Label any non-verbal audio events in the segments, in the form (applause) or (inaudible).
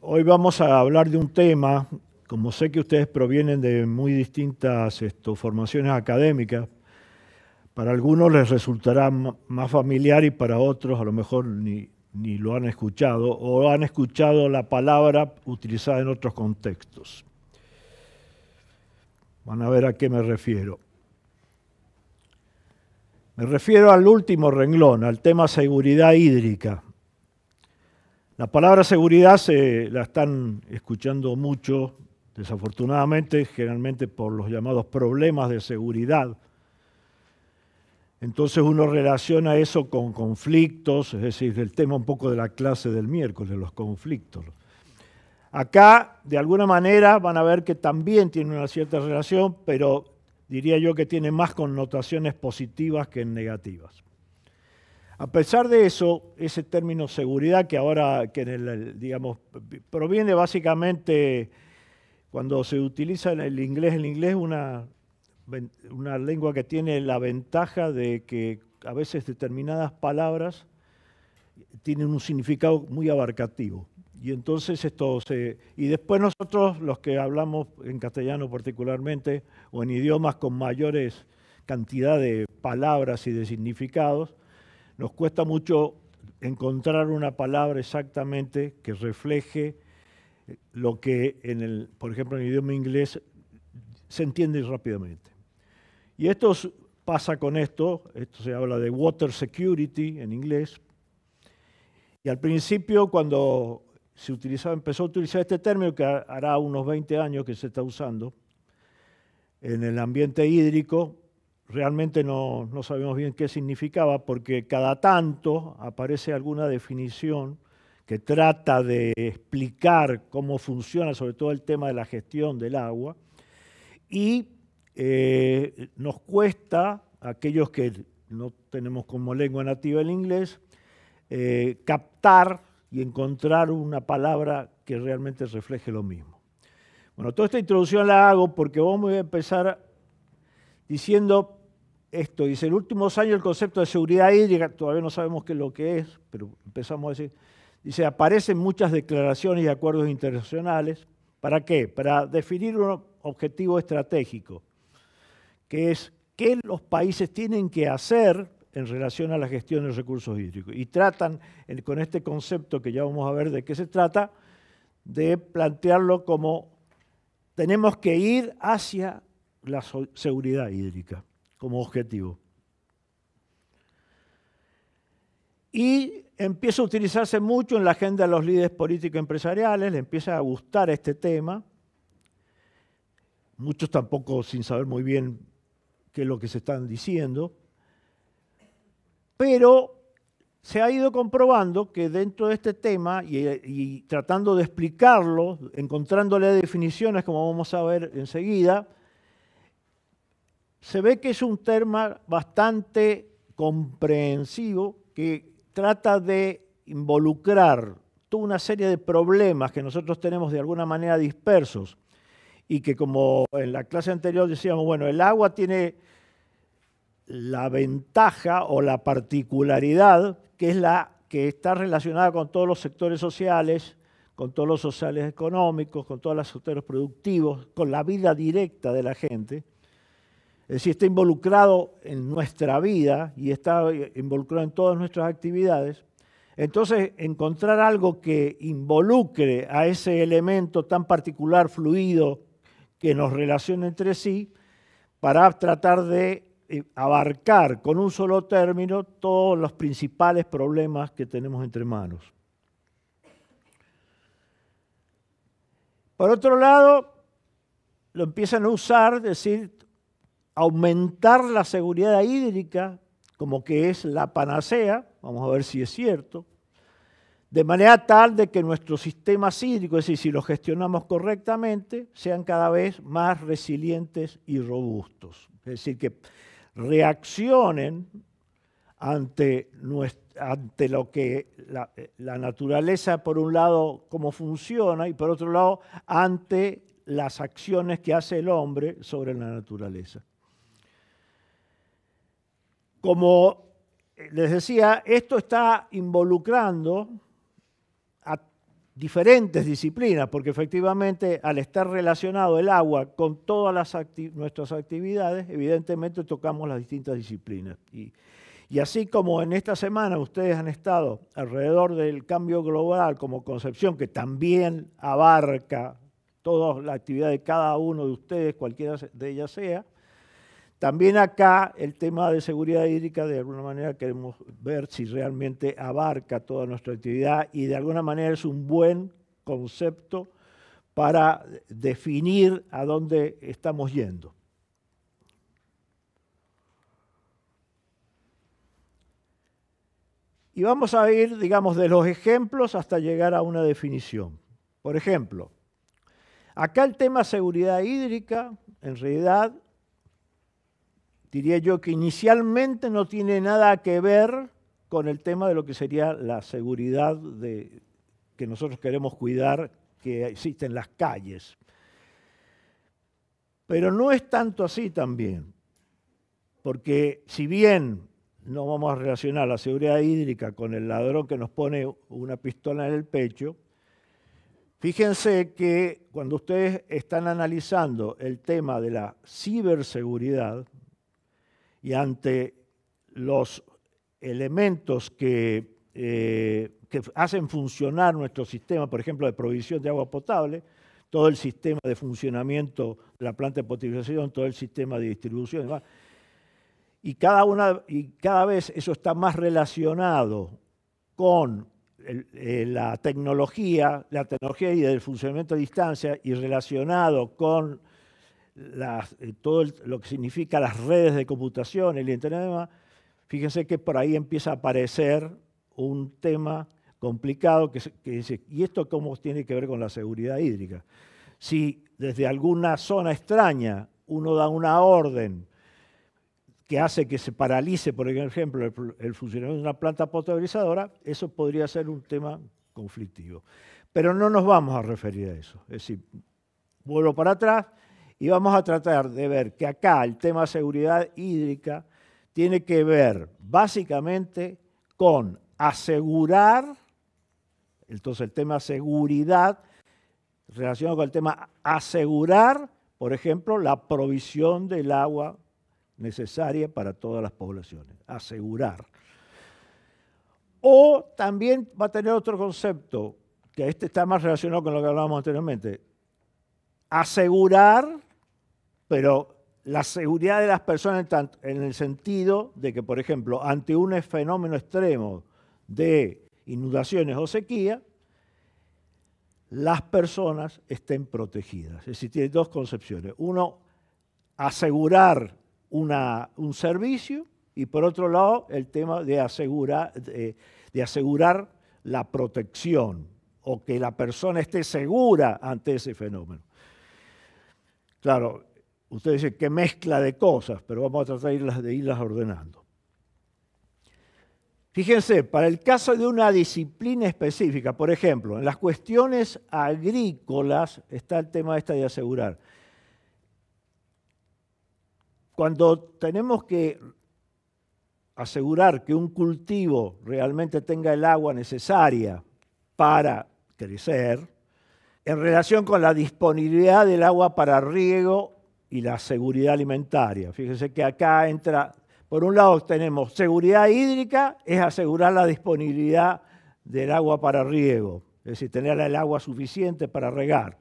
Hoy vamos a hablar de un tema, como sé que ustedes provienen de muy distintas formaciones académicas, para algunos les resultará más familiar y para otros a lo mejor ni lo han escuchado o han escuchado la palabra utilizada en otros contextos. Van a ver a qué me refiero. Me refiero al último renglón, al tema seguridad hídrica. La palabra seguridad se la están escuchando mucho, desafortunadamente, generalmente por los llamados problemas de seguridad. Entonces uno relaciona eso con conflictos, es decir, el tema un poco de la clase del miércoles, los conflictos. Acá, de alguna manera, van a ver que también tiene una cierta relación, pero diría yo que tiene más connotaciones positivas que negativas. A pesar de eso, ese término seguridad que ahora, que digamos, proviene básicamente cuando se utiliza en el inglés, el inglés es una lengua que tiene la ventaja de que a veces determinadas palabras tienen un significado muy abarcativo. Y entonces esto Y después nosotros, los que hablamos en castellano particularmente, o en idiomas con mayores cantidad de palabras y de significados, nos cuesta mucho encontrar una palabra exactamente que refleje eh, lo que, en el, por ejemplo, en el idioma inglés se entiende rápidamente. Y esto pasa con esto, esto se habla de water security en inglés, y al principio cuando se empezó a utilizar este término que hará unos 20 años que se está usando. En el ambiente hídrico realmente no, sabemos bien qué significaba porque cada tanto aparece alguna definición que trata de explicar cómo funciona sobre todo el tema de la gestión del agua. Y eh, nos cuesta, aquellos que no tenemos como lengua nativa el inglés, eh, captar y encontrar una palabra que realmente refleje lo mismo. Bueno, toda esta introducción la hago porque vamos a empezar diciendo esto. Dice, en los últimos años el concepto de seguridad hídrica, todavía no sabemos qué es lo que es, pero empezamos a decir, dice, aparecen muchas declaraciones y acuerdos internacionales. ¿Para qué? Para definir un objetivo estratégico, que es qué los países tienen que hacer en relación a la gestión de recursos hídricos. Y tratan, con este concepto que ya vamos a ver de qué se trata, de plantearlo como tenemos que ir hacia la seguridad hídrica como objetivo. Y empieza a utilizarse mucho en la agenda de los líderes políticos empresariales, le empieza a gustar este tema. Muchos tampoco sin saber muy bien qué es lo que se están diciendo pero se ha ido comprobando que dentro de este tema y, tratando de explicarlo, encontrándole definiciones, como vamos a ver enseguida, se ve que es un tema bastante comprensivo que trata de involucrar toda una serie de problemas que nosotros tenemos de alguna manera dispersos y que como en la clase anterior decíamos, bueno, el agua tiene la ventaja o la particularidad que es la que está relacionada con todos los sectores sociales, con todos los sociales económicos, con todos los sectores productivos, con la vida directa de la gente. Es decir, está involucrado en nuestra vida y está involucrado en todas nuestras actividades. Entonces, encontrar algo que involucre a ese elemento tan particular, fluido, que nos relaciona entre sí, para tratar de eh, abarcar con un solo término todos los principales problemas que tenemos entre manos. Por otro lado, lo empiezan a usar, es decir, aumentar la seguridad hídrica como que es la panacea, vamos a ver si es cierto, de manera tal de que nuestros sistemas hídricos, es decir, si los gestionamos correctamente, sean cada vez más resilientes y robustos. Es decir, que reaccionen ante, lo que la, la naturaleza, por un lado, cómo funciona, y por otro lado, ante las acciones que hace el hombre sobre la naturaleza. Como les decía, esto está involucrando diferentes disciplinas, porque efectivamente al estar relacionado el agua con todas las nuestras actividades, evidentemente tocamos las distintas disciplinas. y así como en esta semana ustedes han estado alrededor del cambio global como concepción, que también abarca toda la actividad de cada uno de ustedes, cualquiera de ellas sea, también acá el tema de seguridad hídrica, de alguna manera queremos ver si realmente abarca toda nuestra actividad y de alguna manera es un buen concepto para definir a dónde estamos yendo. Y vamos a ir, digamos, de los ejemplos hasta llegar a una definición. Por ejemplo, acá el tema seguridad hídrica, en realidad, diría yo que inicialmente no tiene nada que ver con el tema de lo que sería la seguridad de, que nosotros queremos cuidar que existe en las calles. Pero no es tanto así también, porque si bien no vamos a relacionar la seguridad hídrica con el ladrón que nos pone una pistola en el pecho, fíjense que cuando ustedes están analizando el tema de la ciberseguridad, y ante los elementos que, eh, que hacen funcionar nuestro sistema, por ejemplo, de provisión de agua potable, todo el sistema de funcionamiento de la planta de potabilización, todo el sistema de distribución y cada, una, y cada vez eso está más relacionado con eh, la tecnología, la tecnología y el funcionamiento a distancia y relacionado con eh, todo lo que significa las redes de computación, el Internet, fíjense que por ahí empieza a aparecer un tema complicado que, dice, ¿y esto cómo tiene que ver con la seguridad hídrica? Si desde alguna zona extraña uno da una orden que hace que se paralice, por ejemplo, el, el, funcionamiento de una planta potabilizadora, eso podría ser un tema conflictivo. Pero no nos vamos a referir a eso. Es decir, vuelvo para atrás, y vamos a tratar de ver que acá el tema seguridad hídrica tiene que ver básicamente con asegurar, entonces el tema seguridad, relacionado con el tema asegurar, por ejemplo, la provisión del agua necesaria para todas las poblaciones, asegurar. O también va a tener otro concepto, que este está más relacionado con lo que hablábamos anteriormente, asegurar pero la seguridad de las personas en el sentido de que, por ejemplo, ante un fenómeno extremo de inundaciones o sequía, las personas estén protegidas. Es decir, tiene dos concepciones. Uno, asegurar un servicio y por otro lado, el tema de asegurar, de asegurar la protección o que la persona esté segura ante ese fenómeno. Claro, usted dice qué mezcla de cosas, pero vamos a tratar de irlas, ordenando. Fíjense, para el caso de una disciplina específica, por ejemplo, en las cuestiones agrícolas está el tema esta de asegurar. Cuando tenemos que asegurar que un cultivo realmente tenga el agua necesaria para crecer, en relación con la disponibilidad del agua para riego y la seguridad alimentaria. fíjense que acá entra, por un lado tenemos seguridad hídrica, es asegurar la disponibilidad del agua para riego, es decir, tener el agua suficiente para regar.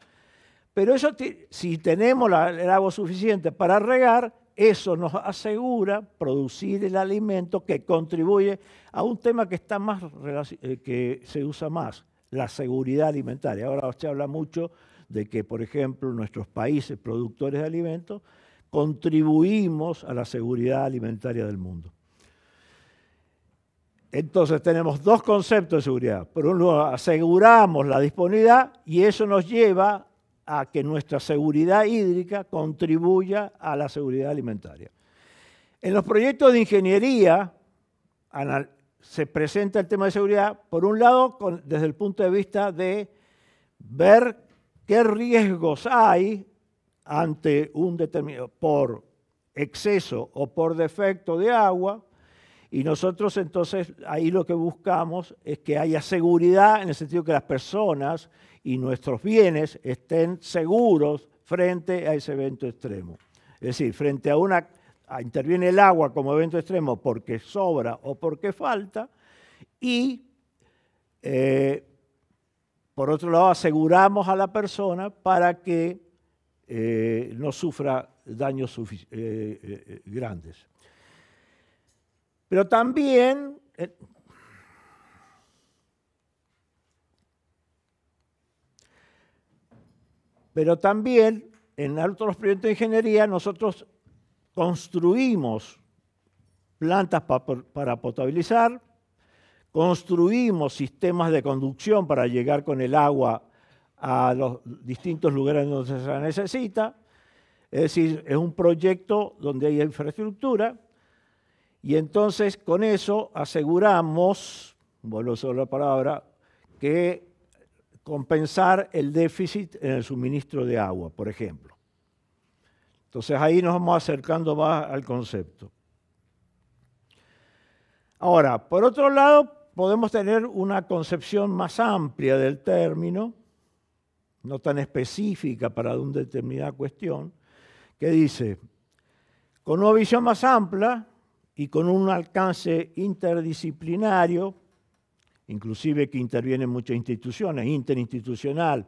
Pero eso, si tenemos el agua suficiente para regar, eso nos asegura producir el alimento que contribuye a un tema que, está más, eh, que se usa más, la seguridad alimentaria. Ahora se habla mucho de que, por ejemplo, nuestros países productores de alimentos contribuimos a la seguridad alimentaria del mundo. Entonces tenemos dos conceptos de seguridad. Por un lado, aseguramos la disponibilidad y eso nos lleva a que nuestra seguridad hídrica contribuya a la seguridad alimentaria. En los proyectos de ingeniería se presenta el tema de seguridad, por un lado, desde el punto de vista de ver ¿Qué riesgos hay ante un determinado, por exceso o por defecto de agua? Y nosotros entonces ahí lo que buscamos es que haya seguridad en el sentido que las personas y nuestros bienes estén seguros frente a ese evento extremo. Es decir, frente a una, interviene el agua como evento extremo porque sobra o porque falta y eh, por otro lado, aseguramos a la persona para que eh, no sufra daños eh, eh, grandes. Pero también Pero también en otros proyectos de ingeniería nosotros construimos plantas para potabilizar, Construimos sistemas de conducción para llegar con el agua a los distintos lugares donde se necesita. Es decir, es un proyecto donde hay infraestructura. Y entonces con eso aseguramos, vuelvo sobre la palabra, que compensar el déficit en el suministro de agua, por ejemplo. Entonces ahí nos vamos acercando más al concepto. Ahora, por otro lado, podemos tener una concepción más amplia del término, no tan específica para una determinada cuestión, que dice, con una visión más amplia y con un alcance interdisciplinario, inclusive que intervienen muchas instituciones, interinstitucional,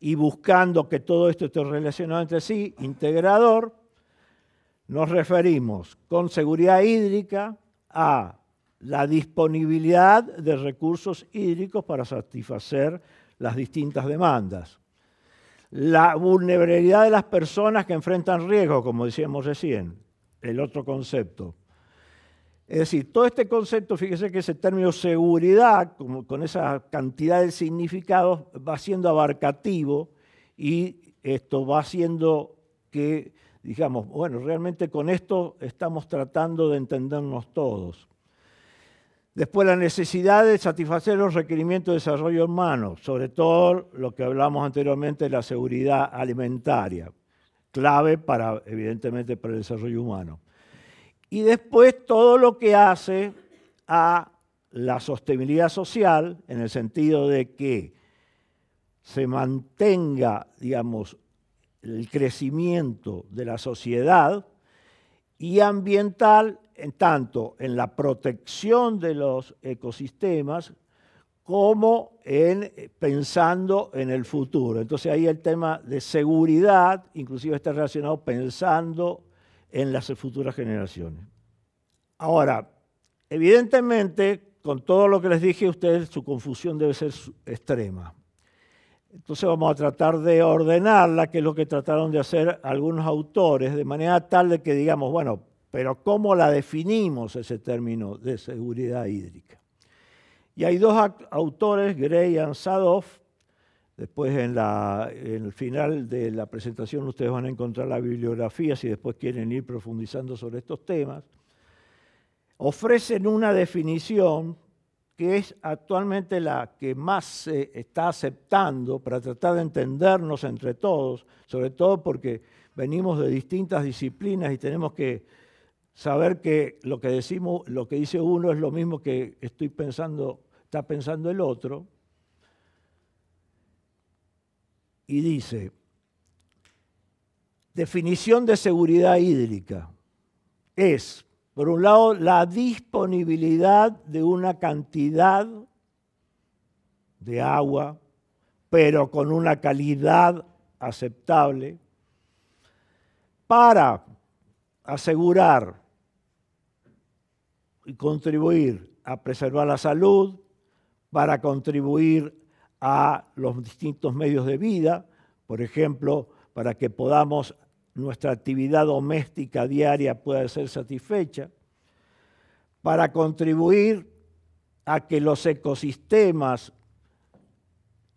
y buscando que todo esto esté relacionado entre sí, integrador, nos referimos con seguridad hídrica a la disponibilidad de recursos hídricos para satisfacer las distintas demandas. La vulnerabilidad de las personas que enfrentan riesgos, como decíamos recién, el otro concepto. Es decir, todo este concepto, fíjese que ese término seguridad, con esa cantidad de significados, va siendo abarcativo y esto va haciendo que, digamos, bueno, realmente con esto estamos tratando de entendernos todos. Después la necesidad de satisfacer los requerimientos de desarrollo humano, sobre todo lo que hablamos anteriormente de la seguridad alimentaria, clave para, evidentemente, para el desarrollo humano. Y después todo lo que hace a la sostenibilidad social, en el sentido de que se mantenga, digamos, el crecimiento de la sociedad y ambiental tanto en la protección de los ecosistemas como en eh, pensando en el futuro. Entonces ahí el tema de seguridad inclusive está relacionado pensando en las futuras generaciones. Ahora, evidentemente, con todo lo que les dije a ustedes, su confusión debe ser extrema. Entonces vamos a tratar de ordenarla, que es lo que trataron de hacer algunos autores, de manera tal de que digamos, bueno, pero ¿cómo la definimos ese término de seguridad hídrica? Y hay dos autores, Gray y Ansadoff, después en, en el final de la presentación ustedes van a encontrar la bibliografía si después quieren ir profundizando sobre estos temas, ofrecen una definición que es actualmente la que más se está aceptando para tratar de entendernos entre todos, sobre todo porque venimos de distintas disciplinas y tenemos que saber que lo que decimos, lo que dice uno es lo mismo que estoy pensando, está pensando el otro. Y dice, definición de seguridad hídrica es, por un lado, la disponibilidad de una cantidad de agua, pero con una calidad aceptable, para asegurar contribuir a preservar la salud, para contribuir a los distintos medios de vida, por ejemplo, para que podamos nuestra actividad doméstica diaria pueda ser satisfecha, para contribuir a que los ecosistemas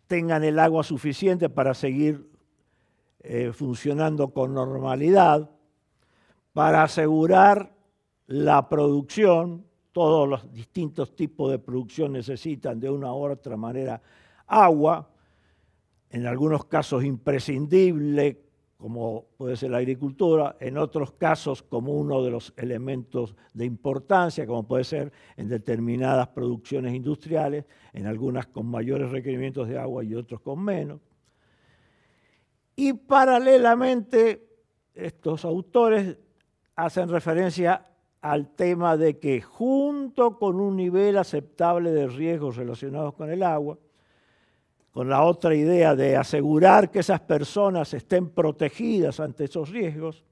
tengan el agua suficiente para seguir eh, funcionando con normalidad, para asegurar la producción, todos los distintos tipos de producción necesitan de una u otra manera agua, en algunos casos imprescindible, como puede ser la agricultura, en otros casos como uno de los elementos de importancia, como puede ser en determinadas producciones industriales, en algunas con mayores requerimientos de agua y otros con menos. Y paralelamente, estos autores hacen referencia al tema de que junto con un nivel aceptable de riesgos relacionados con el agua, con la otra idea de asegurar que esas personas estén protegidas ante esos riesgos,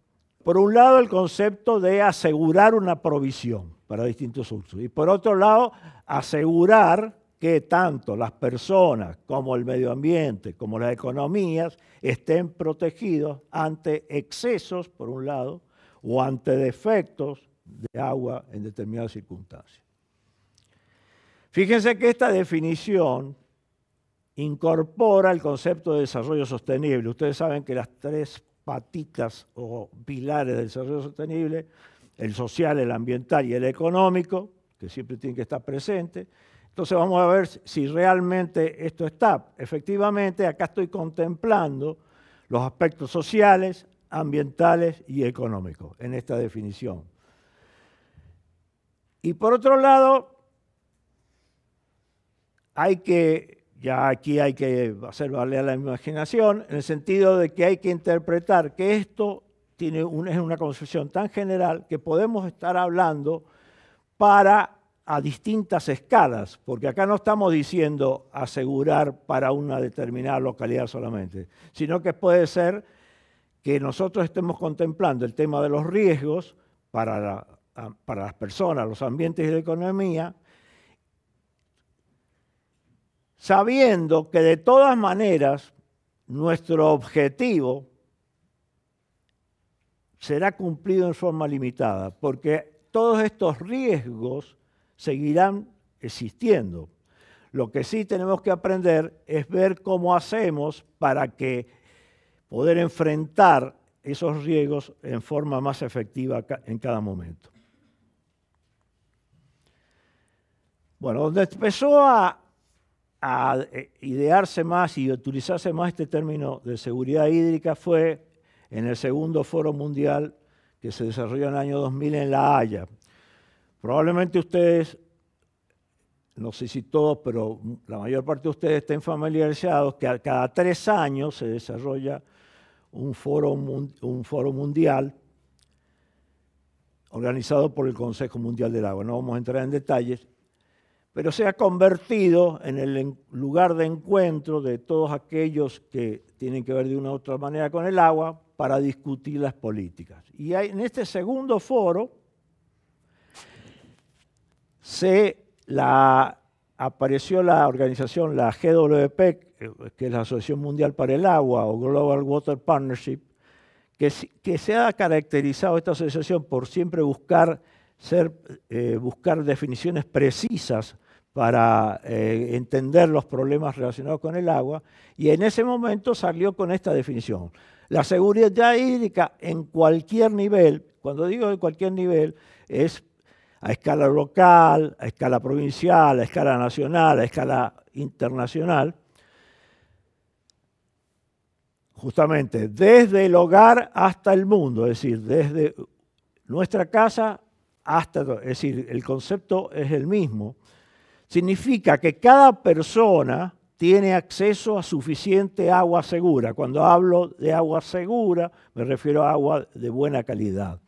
por un lado el concepto de asegurar una provisión para distintos usos y por otro lado asegurar que tanto las personas como el medio ambiente, como las economías estén protegidos ante excesos, por un lado, o ante defectos de agua en determinadas circunstancias. Fíjense que esta definición incorpora el concepto de desarrollo sostenible. Ustedes saben que las tres patitas o pilares del desarrollo sostenible, el social, el ambiental y el económico, que siempre tienen que estar presentes. Entonces vamos a ver si realmente esto está. Efectivamente, acá estoy contemplando los aspectos sociales, ambientales y económicos en esta definición. Y por otro lado, hay que, ya aquí hay que hacer valer la imaginación, en el sentido de que hay que interpretar que esto tiene una, es una concepción tan general que podemos estar hablando para a distintas escalas, porque acá no estamos diciendo asegurar para una determinada localidad solamente, sino que puede ser que nosotros estemos contemplando el tema de los riesgos para la para las personas, los ambientes y la economía, sabiendo que de todas maneras nuestro objetivo será cumplido en forma limitada, porque todos estos riesgos seguirán existiendo. Lo que sí tenemos que aprender es ver cómo hacemos para que poder enfrentar esos riesgos en forma más efectiva en cada momento. Bueno, donde empezó a, eh, idearse más y utilizarse más este término de seguridad hídrica fue en el segundo foro mundial que se desarrolló en el año 2000 en La Haya. Probablemente ustedes, no sé si todos, pero la mayor parte de ustedes estén familiarizados que cada tres años se desarrolla un foro mundial organizado por el Consejo Mundial del Agua. No vamos a entrar en detalles, pero se ha convertido en el lugar de encuentro de todos aquellos que tienen que ver de una u otra manera con el agua para discutir las políticas. Y en este segundo foro se apareció la organización, la GWP, que es la Asociación Mundial para el Agua o Global Water Partnership, que, se ha caracterizado esta asociación por siempre buscar ser, eh, buscar definiciones precisas para eh, entender los problemas relacionados con el agua, y en ese momento salió con esta definición. La seguridad hídrica en cualquier nivel, cuando digo de cualquier nivel, es a escala local, a escala provincial, a escala nacional, a escala internacional, justamente desde el hogar hasta el mundo, es decir, desde nuestra casa hasta, es decir, el concepto es el mismo. Significa que cada persona tiene acceso a suficiente agua segura. Cuando hablo de agua segura, me refiero a agua de buena calidad.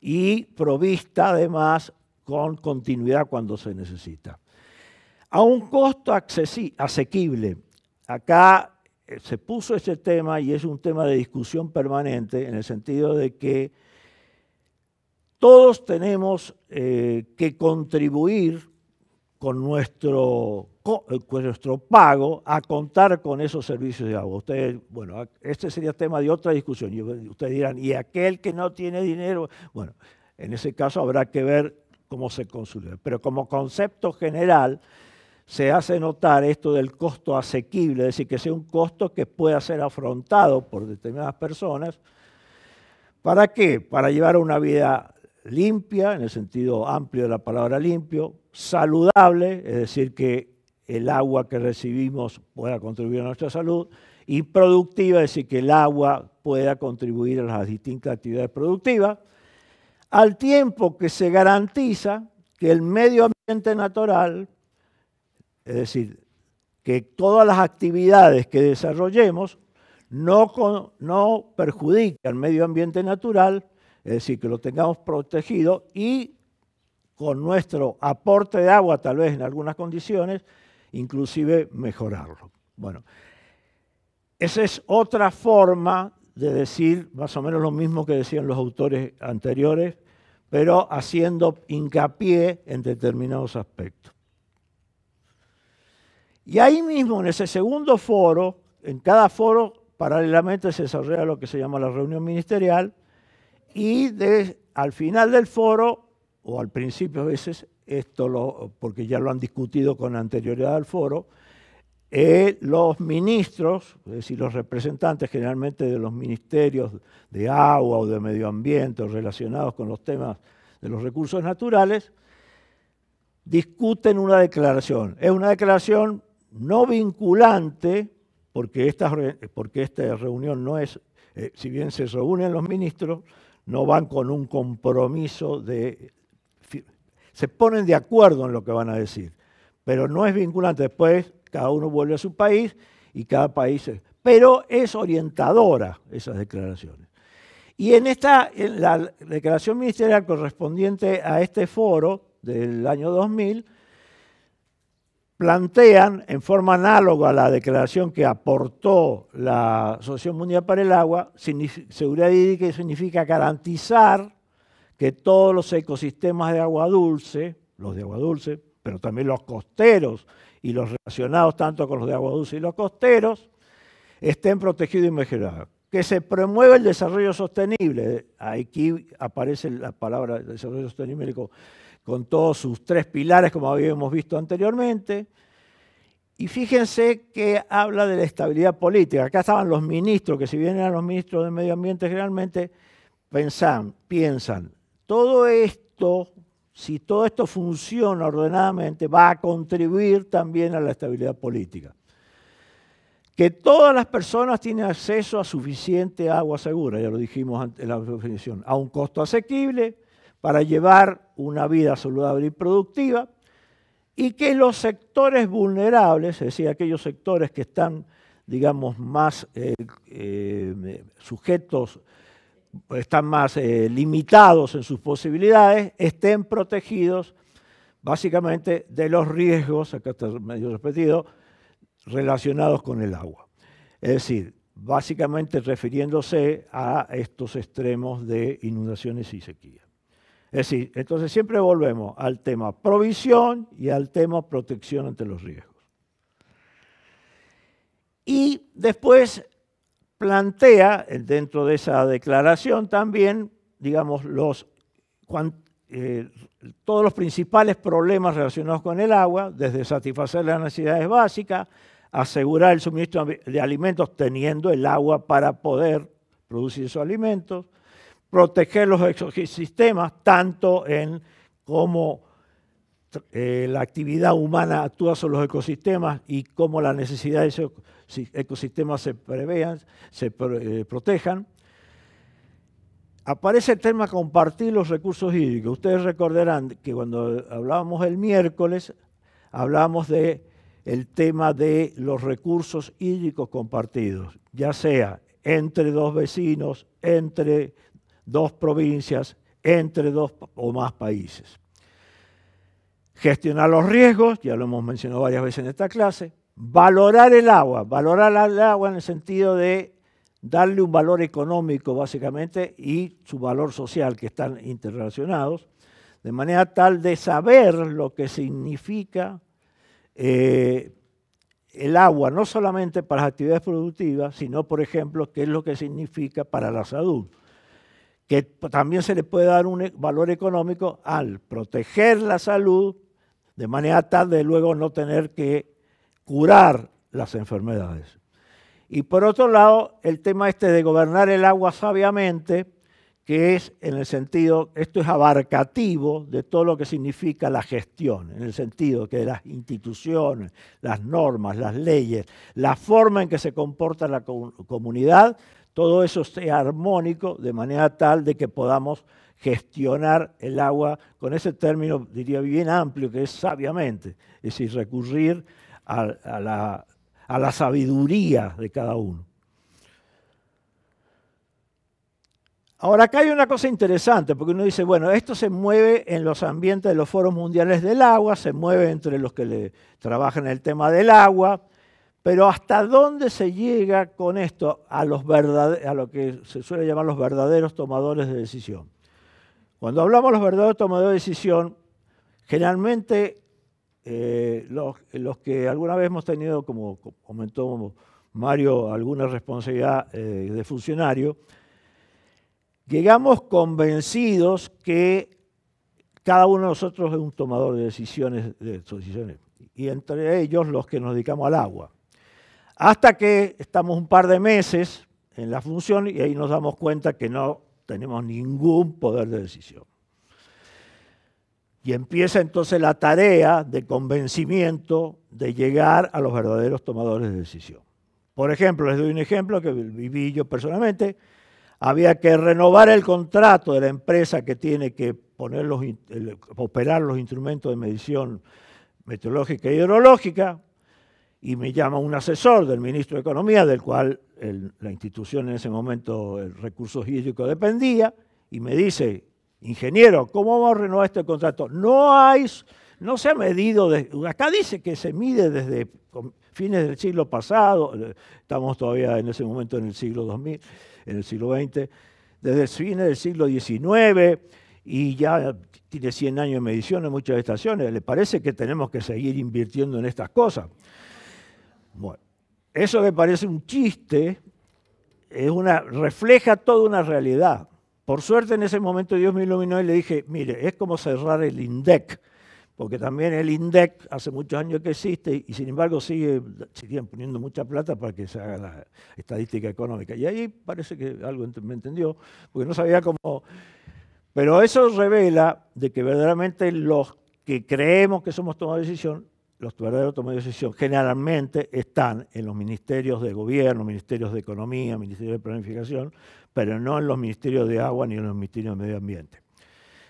Y provista además con continuidad cuando se necesita. A un costo asequible. Acá eh, se puso este tema y es un tema de discusión permanente en el sentido de que todos tenemos eh, que contribuir con nuestro, eh, nuestro pago a contar con esos servicios de agua. Ustedes, bueno, este sería tema de otra discusión. ustedes dirán, ¿y aquel que no tiene dinero? Bueno, en ese caso habrá que ver cómo se consolida. Pero como concepto general, se hace notar esto del costo asequible, es decir, que sea un costo que pueda ser afrontado por determinadas personas. ¿Para qué? Para llevar una vida limpia, en el sentido amplio de la palabra limpio, saludable, es decir, que el agua que recibimos pueda contribuir a nuestra salud, y productiva, es decir, que el agua pueda contribuir a las distintas actividades productivas, al tiempo que se garantiza que el medio ambiente natural, es decir, que todas las actividades que desarrollemos no, perjudiquen no al medio ambiente natural, es decir, que lo tengamos protegido y con nuestro aporte de agua, tal vez en algunas condiciones, inclusive mejorarlo. Bueno, esa es otra forma de decir más o menos lo mismo que decían los autores anteriores, pero haciendo hincapié en determinados aspectos. Y ahí mismo, en ese segundo foro, en cada foro paralelamente se desarrolla lo que se llama la reunión ministerial y al final del foro o al principio a veces, esto lo, porque ya lo han discutido con anterioridad al foro, eh, los ministros, es decir, los representantes generalmente de los ministerios de agua o de medio ambiente relacionados con los temas de los recursos naturales, discuten una declaración. Es una declaración no vinculante, porque esta, porque esta reunión no es, eh, si bien se reúnen los ministros, no van con un compromiso de se ponen de acuerdo en lo que van a decir, pero no es vinculante. Después cada uno vuelve a su país y cada país... pero es orientadora esas declaraciones. Y en esta, la declaración ministerial correspondiente a este foro del año 2000, plantean en forma análoga a la declaración que aportó la Asociación Mundial para el Agua, seguridad hídrica significa garantizar que todos los ecosistemas de agua dulce, los de agua dulce, pero también los costeros y los relacionados tanto con los de agua dulce y los costeros, estén protegidos y mejorados. Que se promueva el desarrollo sostenible. Aquí aparece la palabra desarrollo sostenible con, todos sus tres pilares, como habíamos visto anteriormente. Y fíjense que habla de la estabilidad política. Acá estaban los ministros, que si vienen a los ministros de Medio Ambiente, generalmente pensan, piensan todo esto, si todo esto funciona ordenadamente, va a contribuir también a la estabilidad política. Que todas las personas tienen acceso a suficiente agua segura, ya lo dijimos en la definición, a un costo asequible para llevar una vida saludable y productiva, y que los sectores vulnerables, es decir, aquellos sectores que están, digamos, más eh, eh, sujetos están más eh, limitados en sus posibilidades, estén protegidos básicamente de los riesgos, acá está medio repetido, relacionados con el agua. Es decir, básicamente refiriéndose a estos extremos de inundaciones y sequía. Es decir, entonces siempre volvemos al tema provisión y al tema protección ante los riesgos. Y después plantea eh, dentro de esa declaración también, digamos, los, eh, todos los principales problemas relacionados con el agua, desde satisfacer las necesidades básicas, asegurar el suministro de alimentos teniendo el agua para poder producir esos alimentos, proteger los ecosistemas tanto en como eh, la actividad humana actúa sobre los ecosistemas y cómo las necesidades de esos ecosistemas se prevean, se eh, protejan. Aparece el tema compartir los recursos hídricos. Ustedes recordarán que cuando hablábamos el miércoles, hablábamos del tema de los recursos hídricos compartidos, ya sea entre dos vecinos, entre dos provincias, entre dos o más países. Gestionar los riesgos, ya lo hemos mencionado varias veces en esta clase. Valorar el agua, valorar el agua en el sentido de darle un valor económico básicamente y su valor social que están interrelacionados, de manera tal de saber lo que significa eh, el agua, no solamente para las actividades productivas, sino por ejemplo qué es lo que significa para la salud, que también se le puede dar un valor económico al proteger la salud de manera tal de luego no tener que curar las enfermedades. Y por otro lado, el tema este de gobernar el agua sabiamente, que es en el sentido, esto es abarcativo de todo lo que significa la gestión, en el sentido que las instituciones, las normas, las leyes, la forma en que se comporta la comunidad, todo eso sea armónico de manera tal de que podamos gestionar el agua con ese término, diría, bien amplio, que es sabiamente, es decir, recurrir a, la, sabiduría de cada uno. Ahora, acá hay una cosa interesante, porque uno dice, bueno, esto se mueve en los ambientes de los foros mundiales del agua, se mueve entre los que le trabajan el tema del agua, pero ¿hasta dónde se llega con esto a, los a lo que se suele llamar los verdaderos tomadores de decisión? Cuando hablamos de los verdaderos tomadores de decisión, generalmente eh, los, que alguna vez hemos tenido, como comentó Mario, alguna responsabilidad eh, de funcionario, llegamos convencidos que cada uno de nosotros es un tomador de decisiones, de decisiones, y entre ellos los que nos dedicamos al agua. Hasta que estamos un par de meses en la función y ahí nos damos cuenta que no tenemos ningún poder de decisión. Y empieza entonces la tarea de convencimiento de llegar a los verdaderos tomadores de decisión. Por ejemplo, les doy un ejemplo que viví yo personalmente. Había que renovar el contrato de la empresa que tiene que operar los instrumentos de medición meteorológica y e hidrológica y me llama un asesor del ministro de Economía, del cual la institución en ese momento, el recurso hídrico, dependía, y me dice, ingeniero, ¿cómo vamos a renovar este contrato? No hay, no se ha medido, acá dice que se mide desde fines del siglo pasado, eh, estamos todavía en ese momento en el siglo 2000, en el siglo XX, desde fines del siglo XIX, y ya tiene 100 años de medición en muchas estaciones, le parece que tenemos que seguir invirtiendo en estas cosas. Bueno, eso que parece un chiste es una, refleja toda una realidad. Por suerte en ese momento Dios me iluminó y le dije, mire, es como cerrar el INDEC, porque también el INDEC hace muchos años que existe y sin embargo sigue, siguen poniendo mucha plata para que se haga la estadística económica. Y ahí parece que algo me entendió, porque no sabía cómo... Pero eso revela de que verdaderamente los que creemos que somos tomados de decisión los verdaderos tomadores de decisión generalmente están en los ministerios de gobierno, ministerios de economía, ministerios de planificación, pero no en los ministerios de agua ni en los ministerios de medio ambiente.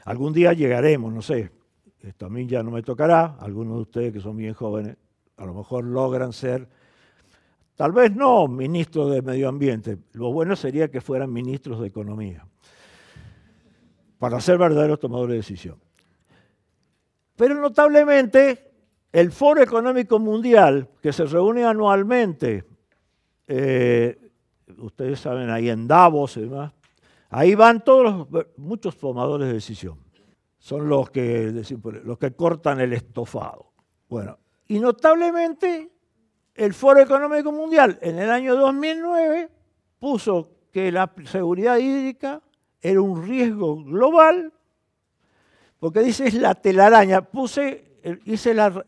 Algún día llegaremos, no sé, esto a mí ya no me tocará, algunos de ustedes que son bien jóvenes a lo mejor logran ser, tal vez no ministros de medio ambiente, lo bueno sería que fueran ministros de economía, para ser verdaderos tomadores de decisión. Pero notablemente el Foro Económico Mundial, que se reúne anualmente, eh, ustedes saben, ahí en Davos y demás, ahí van todos los, muchos tomadores de decisión. Son los que, los que cortan el estofado. Bueno, y notablemente el Foro Económico Mundial en el año 2009 puso que la seguridad hídrica era un riesgo global, porque dice es la telaraña. Puse hice la,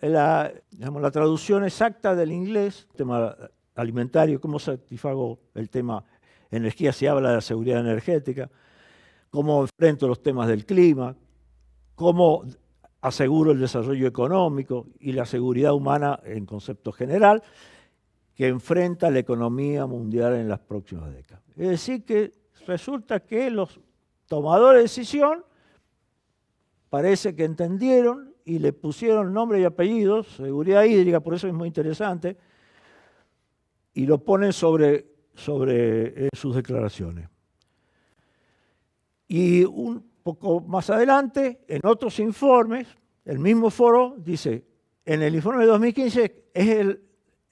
traducción exacta del inglés, tema alimentario, cómo satisfago el tema energía, se habla de la seguridad energética, cómo enfrento los temas del clima, cómo aseguro el desarrollo económico y la seguridad humana en concepto general que enfrenta la economía mundial en las próximas décadas. Es decir, que resulta que los tomadores de decisión parece que entendieron y le pusieron nombre y apellidos, seguridad hídrica, por eso es muy interesante, y lo ponen sobre, sobre eh, sus declaraciones. Y un poco más adelante, en otros informes, el mismo foro dice, en el informe de 2015 es el,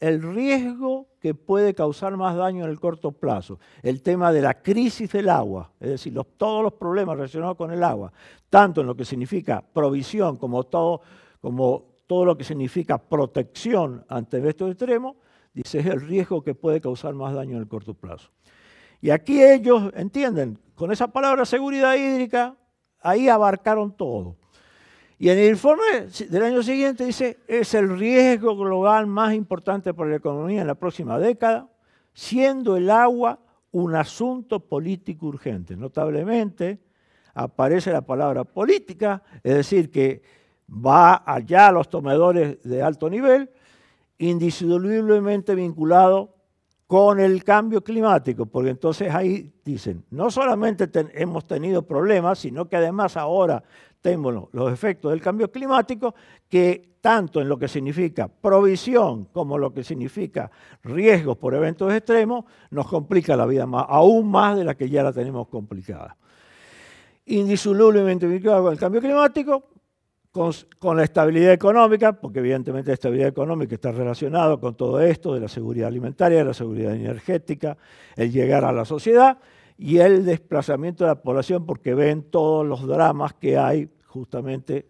el riesgo que puede causar más daño en el corto plazo, el tema de la crisis del agua, es decir, todos los problemas relacionados con el agua, tanto en lo que significa provisión como todo, como todo lo que significa protección ante estos extremos, dice, es el riesgo que puede causar más daño en el corto plazo. Y aquí ellos entienden, con esa palabra seguridad hídrica, ahí abarcaron todo. Y en el informe del año siguiente dice, es el riesgo global más importante para la economía en la próxima década, siendo el agua un asunto político urgente. Notablemente aparece la palabra política, es decir, que va allá a los tomadores de alto nivel, indisolublemente vinculado con el cambio climático, porque entonces ahí dicen, no solamente hemos tenido problemas, sino que además ahora tenemos los efectos del cambio climático, que tanto en lo que significa provisión como lo que significa riesgos por eventos extremos, nos complica la vida más, aún más de la que ya la tenemos complicada. Indisolublemente vinculado con el cambio climático, con, con, la estabilidad económica, porque evidentemente la estabilidad económica está relacionada con todo esto de la seguridad alimentaria, de la seguridad energética, el llegar a la sociedad, y el desplazamiento de la población porque ven todos los dramas que hay justamente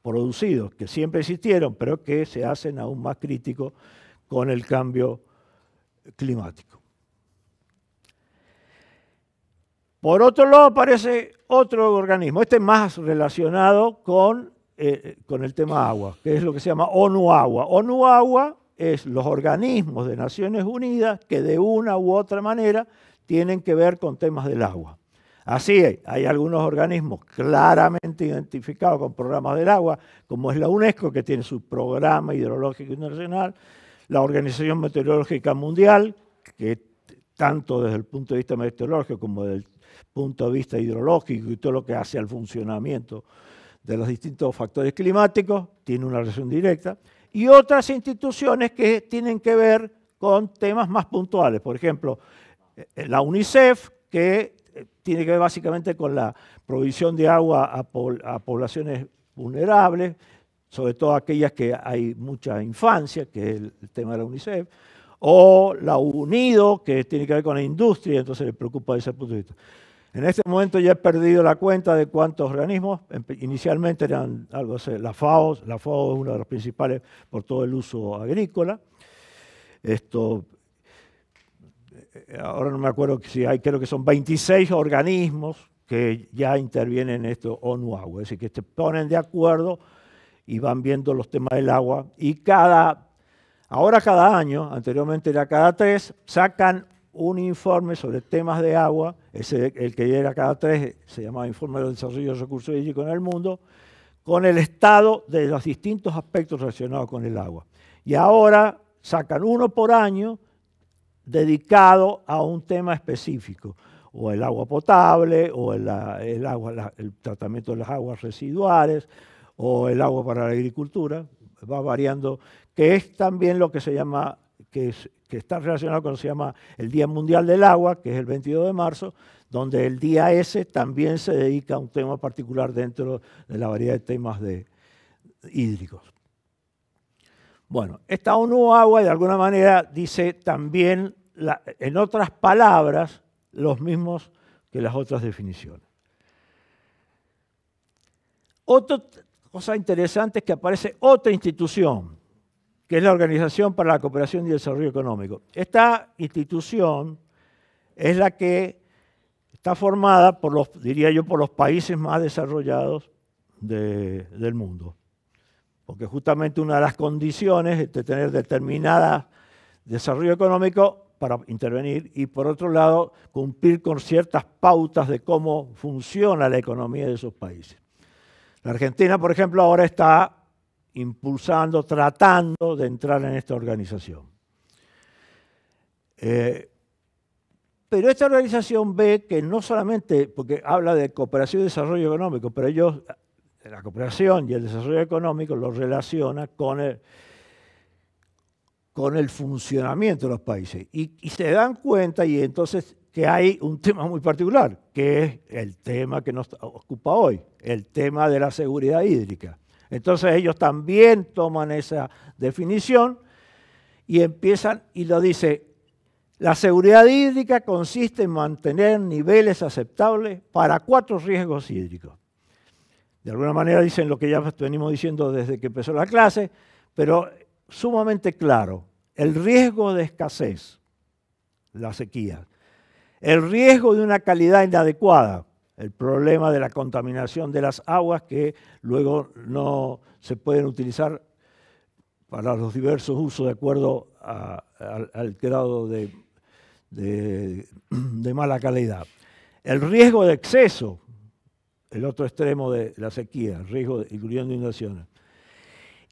producidos, que siempre existieron, pero que se hacen aún más críticos con el cambio climático. Por otro lado aparece otro organismo, este más relacionado con, eh, el tema agua, que es lo que se llama ONU Agua. ONU Agua es los organismos de Naciones Unidas que de una u otra manera tienen que ver con temas del agua. Así hay algunos organismos claramente identificados con programas del agua, como es la UNESCO, que tiene su programa hidrológico internacional, la Organización Meteorológica Mundial, que tanto desde el punto de vista meteorológico como desde el punto de vista hidrológico y todo lo que hace al funcionamiento de los distintos factores climáticos, tiene una relación directa, y otras instituciones que tienen que ver con temas más puntuales, por ejemplo, eh, la UNICEF, que eh, tiene que ver básicamente con la provisión de agua a, poblaciones vulnerables, sobre todo aquellas que hay mucha infancia, que es el tema de la UNICEF, o la UNIDO, que tiene que ver con la industria, entonces le preocupa desde ese punto de vista. En este momento ya he perdido la cuenta de cuántos organismos, inicialmente eran algo así, la FAO, la FAO es una de las principales por todo el uso agrícola, esto, eh, ahora no me acuerdo si hay, creo que son 26 organismos que ya intervienen en esto ONU Agua, es decir, que se ponen de acuerdo y van viendo los temas del agua y cada, ahora cada año, anteriormente era cada tres, sacan un informe sobre temas de agua, ese, el que era cada tres, se llamaba Informe de Desarrollo de Recursos Hídricos en el Mundo, con el estado de los distintos aspectos relacionados con el agua. Y ahora sacan uno por año dedicado a un tema específico, o el agua potable, o el, agua, el tratamiento de las aguas residuales, o el agua para la agricultura, va variando, que es también lo que se llama, que, está relacionado con lo que se llama el Día Mundial del Agua, que es el 22 de marzo, donde el día ese también se dedica a un tema particular dentro de la variedad de temas de, hídricos. Bueno, esta ONU Agua de alguna manera dice también en otras palabras los mismos que las otras definiciones. Otra cosa interesante es que aparece otra institución, que es la Organización para la Cooperación y el Desarrollo Económico. Esta institución es la que está formada por los, diría yo, por los países más desarrollados del mundo. Porque justamente una de las condiciones de tener determinada desarrollo económico para intervenir y por otro lado cumplir con ciertas pautas de cómo funciona la economía de esos países. La Argentina, por ejemplo, ahora está impulsando, tratando de entrar en esta organización. Eh, pero esta organización ve que no solamente, porque habla de cooperación y desarrollo económico, pero ellos, la cooperación y el desarrollo económico lo relaciona con el, con el funcionamiento de los países. Y, se dan cuenta y entonces que hay un (laughs) tema muy particular, que es el tema que nos ocupa hoy, el tema de la seguridad hídrica. Entonces ellos también toman esa definición y empiezan y lo dice, la seguridad hídrica consiste en mantener niveles aceptables para cuatro riesgos hídricos. De alguna manera dicen lo que ya venimos diciendo desde que empezó la clase, pero sumamente claro. El riesgo de escasez, la sequía. El riesgo de una calidad inadecuada, el problema de la contaminación de las aguas que luego no se pueden utilizar para los diversos usos de acuerdo al grado de, mala calidad. El riesgo de exceso, el otro extremo de la sequía, el riesgo de, incluyendo inundaciones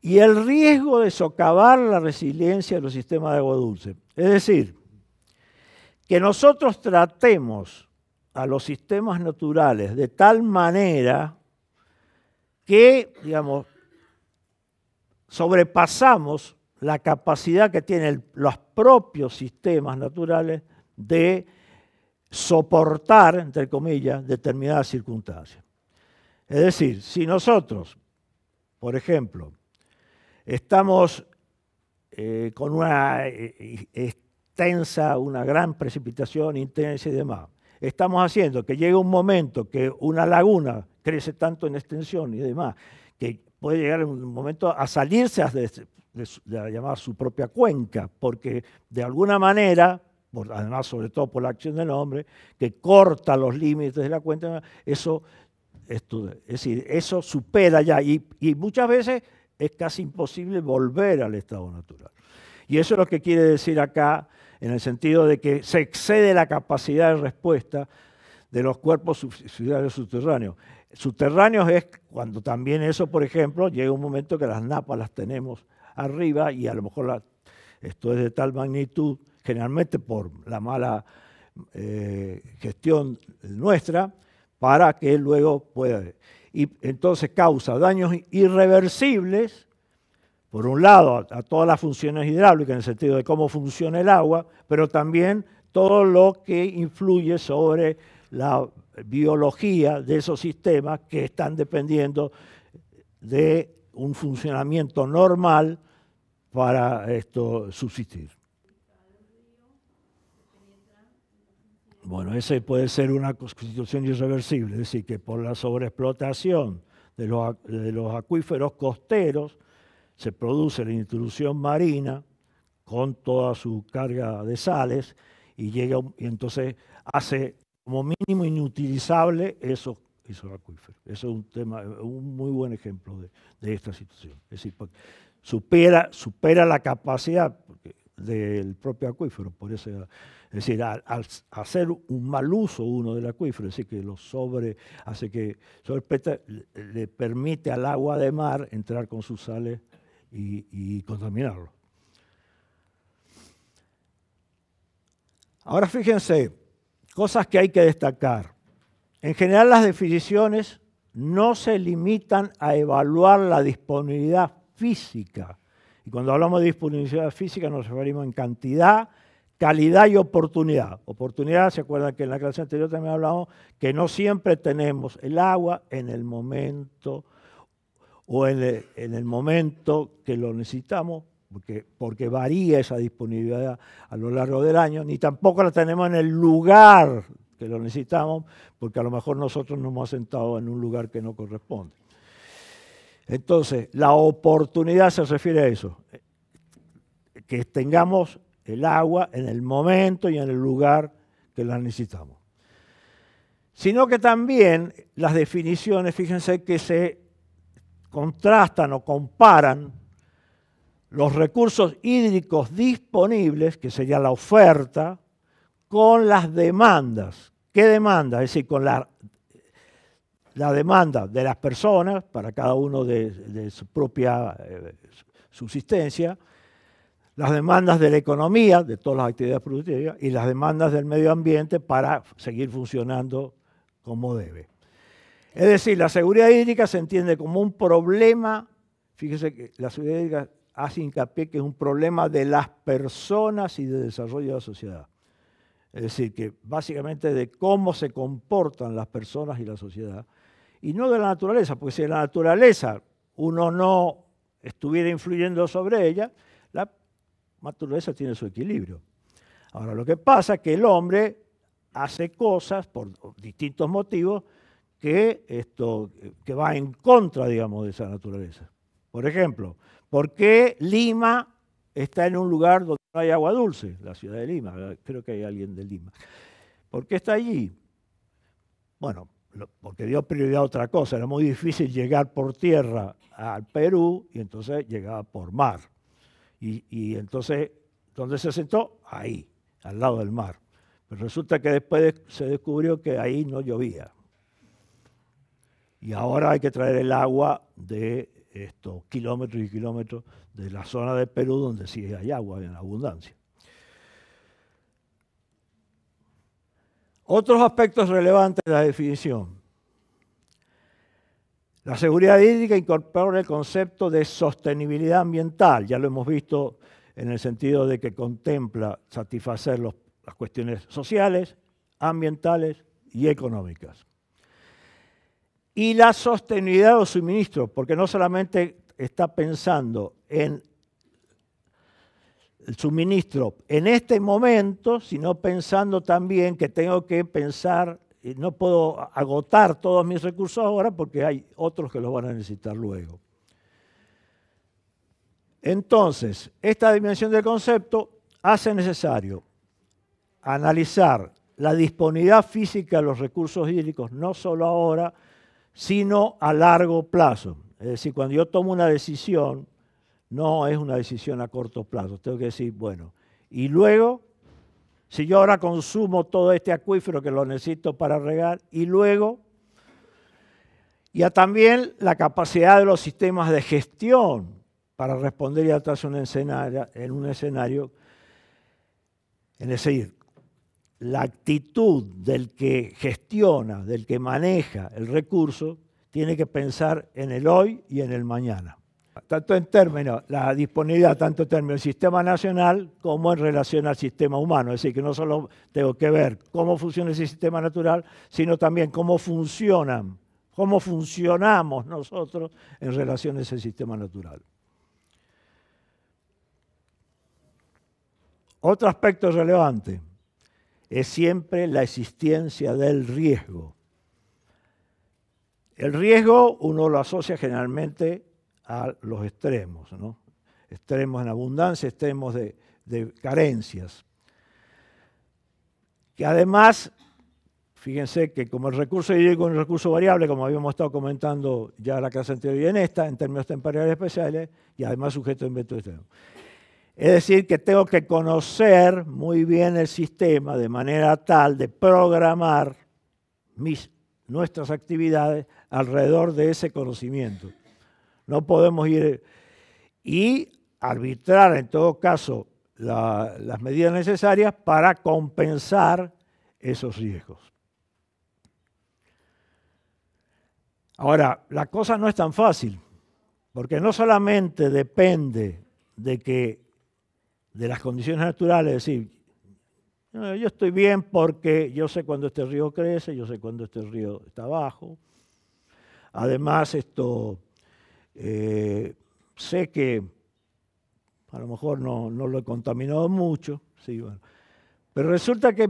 y el riesgo de socavar la resiliencia de los sistemas de agua dulce. Es decir, que nosotros tratemos a los sistemas naturales de tal manera que, digamos, sobrepasamos la capacidad que tienen los propios sistemas naturales de soportar, entre comillas, determinadas circunstancias. Es decir, si nosotros, por ejemplo, Estamos eh, con una eh, eh, extensa, una gran precipitación intensa y demás. Estamos haciendo que llegue un momento que una laguna crece tanto en extensión y demás, que puede llegar en un momento a salirse de, llamar su propia cuenca, porque de alguna manera además sobre todo por la acción del hombre, que corta los límites de la cuenca, eso, es decir, eso supera ya. y muchas veces es casi imposible volver al estado natural. Y eso es lo que quiere decir acá, en el sentido de que se excede la capacidad de respuesta de los cuerpos subsidiarios subterráneos. Subterráneos es cuando también eso, por ejemplo, llega un momento que las napas las tenemos arriba y a lo mejor esto es de tal magnitud, generalmente por la mala eh, gestión nuestra, para que luego pueda y entonces causa daños irreversibles, por un lado, a, todas las funciones hidráulicas en el sentido de cómo funciona el agua, pero también todo lo que influye sobre la biología de esos sistemas que están dependiendo de un funcionamiento normal para esto subsistir. Bueno, esa puede ser una constitución irreversible, es decir, que por la sobreexplotación de los, de los acuíferos costeros se produce la intrusión marina con toda su carga de sales y llega y entonces hace como mínimo inutilizable esos, acuíferos. Eso es un tema, un muy buen ejemplo de, esta situación. Es decir, supera, supera la capacidad del propio acuífero, por esa es decir, al, hacer un mal uso uno del acuífero, es decir, que lo sobre, hace que le, permite al agua de mar entrar con sus sales y, y contaminarlo. Ahora fíjense, cosas que hay que destacar. En general las definiciones no se limitan a evaluar la disponibilidad física. Y cuando hablamos de disponibilidad física nos referimos en cantidad, calidad y oportunidad. Oportunidad, se acuerdan que en la clase anterior también hablamos que no siempre tenemos el agua en el momento o en el, momento que lo necesitamos, porque, porque, varía esa disponibilidad a lo largo del año, ni tampoco la tenemos en el lugar que lo necesitamos, porque a lo mejor nosotros nos hemos sentado en un lugar que no corresponde. Entonces, la oportunidad se refiere a eso, que tengamos el agua en el momento y en el lugar que la necesitamos. Sino que también las definiciones, fíjense que se contrastan o comparan los recursos hídricos disponibles, que sería la oferta, con las demandas. ¿Qué demanda? Es decir, con la, demanda de las personas para cada uno de, su propia eh, subsistencia, las demandas de la economía, de todas las actividades productivas, y las demandas del medio ambiente para seguir funcionando como debe. Es decir, la seguridad hídrica se entiende como un problema, fíjese que la seguridad hídrica hace hincapié que es un problema de las personas y de desarrollo de la sociedad. Es decir, que básicamente de cómo se comportan las personas y la sociedad, y no de la naturaleza, porque si la naturaleza uno no estuviera influyendo sobre ella, naturaleza tiene su equilibrio. Ahora, lo que pasa es que el hombre hace cosas por distintos motivos que, esto, que va en contra, digamos, de esa naturaleza. Por ejemplo, ¿por qué Lima está en un lugar donde no hay agua dulce? La ciudad de Lima, creo que hay alguien de Lima. ¿Por qué está allí? Bueno, porque dio prioridad a otra cosa, era muy difícil llegar por tierra al Perú y entonces llegaba por mar. Y, entonces, ¿dónde se sentó? Ahí, al lado del mar. Pero resulta que después se descubrió que ahí no llovía. Y ahora hay que traer el agua de estos kilómetros y kilómetros de la zona de Perú donde sí hay agua en abundancia. Otros aspectos relevantes de la definición. La seguridad hídrica incorpora el concepto de sostenibilidad ambiental, ya lo hemos visto en el sentido de que contempla satisfacer las cuestiones sociales, ambientales y económicas. Y la sostenibilidad de suministro, porque no solamente está pensando en el suministro en este momento, sino pensando también que tengo que pensar no puedo agotar todos mis recursos ahora porque hay otros que los van a necesitar luego. Entonces, esta dimensión del concepto hace necesario analizar la disponibilidad física de los recursos hídricos, no solo ahora, sino a largo plazo. Es decir, cuando yo tomo una decisión, no es una decisión a corto plazo. Tengo que decir, bueno, y luego si yo ahora consumo todo este acuífero que lo necesito para regar y luego, ya también la capacidad de los sistemas de gestión para responder y atrás un escenario, en un escenario, es decir, la actitud del que gestiona, del que maneja el recurso, tiene que pensar en el hoy y en el mañana tanto en términos, la disponibilidad tanto en términos del sistema nacional como en relación al sistema humano. Es decir, que no solo tengo que ver cómo funciona ese sistema natural, sino también cómo funcionan, cómo funcionamos nosotros en relación a ese sistema natural. Otro aspecto relevante es siempre la existencia del riesgo. El riesgo uno lo asocia generalmente a los extremos, extremos en abundancia, extremos de, carencias. Que además, fíjense que como el recurso hídrico es un recurso variable, como habíamos estado comentando ya en la clase anterior y en esta, en términos temporales especiales, y además sujeto a inventos extremos. Es decir, que tengo que conocer muy bien el sistema de manera tal de programar mis, nuestras actividades alrededor de ese conocimiento. No podemos ir y arbitrar en todo caso las medidas necesarias para compensar esos riesgos. Ahora, la cosa no es tan fácil, porque no solamente depende de que de las condiciones naturales, es decir, yo estoy bien porque yo sé cuando este río crece, yo sé cuando este río está bajo. Además, esto eh, sé que a lo mejor no, lo he contaminado mucho, sí, pero resulta que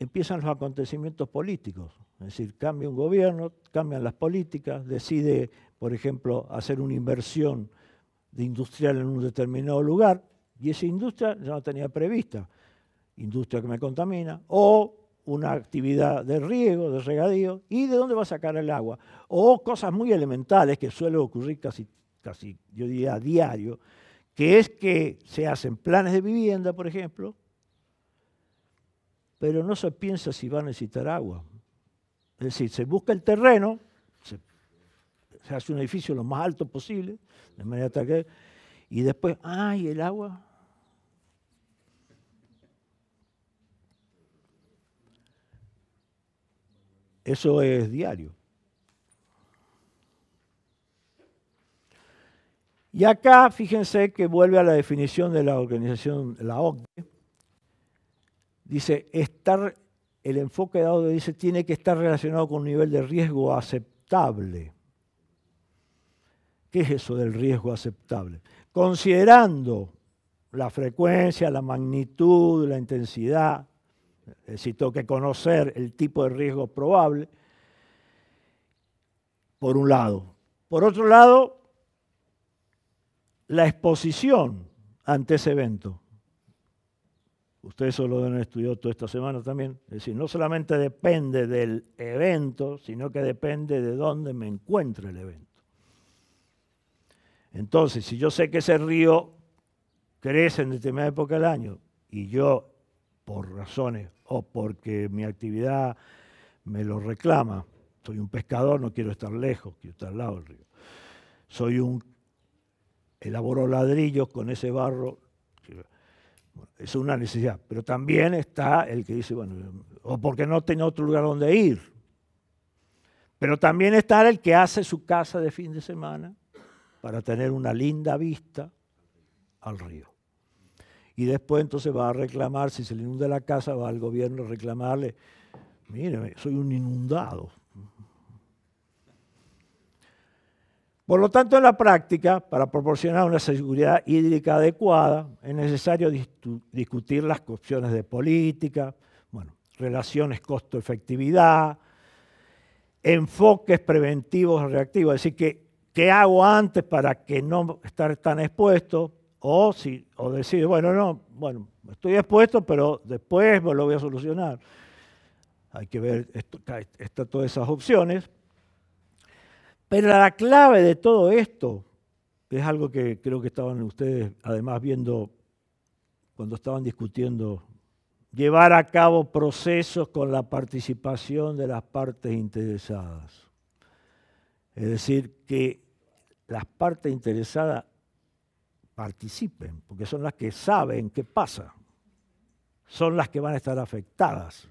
empiezan los acontecimientos políticos. Es decir, cambia un gobierno, cambian las políticas, decide, por ejemplo, hacer una inversión de industrial en un determinado lugar, y esa industria ya no tenía prevista. Industria que me contamina, o una actividad de riego, de regadío, y de dónde va a sacar el agua. O cosas muy elementales que suele ocurrir casi, casi yo diría, a diario, que es que se hacen planes de vivienda, por ejemplo, pero no se piensa si va a necesitar agua. Es decir, se busca el terreno, se, hace un edificio lo más alto posible, de manera tal que... Y después, ¡ay, el agua! Eso es diario. Y acá fíjense que vuelve a la definición de la organización, la OCDE. Dice, estar, el enfoque dado e dice, tiene que estar relacionado con un nivel de riesgo aceptable. ¿Qué es eso del riesgo aceptable? Considerando la frecuencia, la magnitud, la intensidad, Necesito que conocer el tipo de riesgo probable, por un lado. Por otro lado, la exposición ante ese evento. Ustedes solo lo han estudiado toda esta semana también. Es decir, no solamente depende del evento, sino que depende de dónde me encuentre el evento. Entonces, si yo sé que ese río crece en determinada época del año y yo, por razones o porque mi actividad me lo reclama. Soy un pescador, no quiero estar lejos, quiero estar al lado del río. Soy un... elaboro ladrillos con ese barro. Es una necesidad. Pero también está el que dice, bueno, o porque no tengo otro lugar donde ir. Pero también está el que hace su casa de fin de semana para tener una linda vista al río y después entonces va a reclamar, si se le inunda la casa, va al gobierno a reclamarle, mire, soy un inundado. Por lo tanto, en la práctica, para proporcionar una seguridad hídrica adecuada, es necesario discutir las opciones de política, bueno, relaciones costo-efectividad, enfoques preventivos reactivos, es decir, que, ¿qué hago antes para que no estar tan expuesto? O, si, o bueno, no, bueno, estoy expuesto, pero después me lo voy a solucionar. Hay que ver está todas esas opciones. Pero la clave de todo esto, es algo que creo que estaban ustedes además viendo cuando estaban discutiendo, llevar a cabo procesos con la participación de las partes interesadas. Es decir, que las partes interesadas participen, porque son las que saben qué pasa, son las que van a estar afectadas.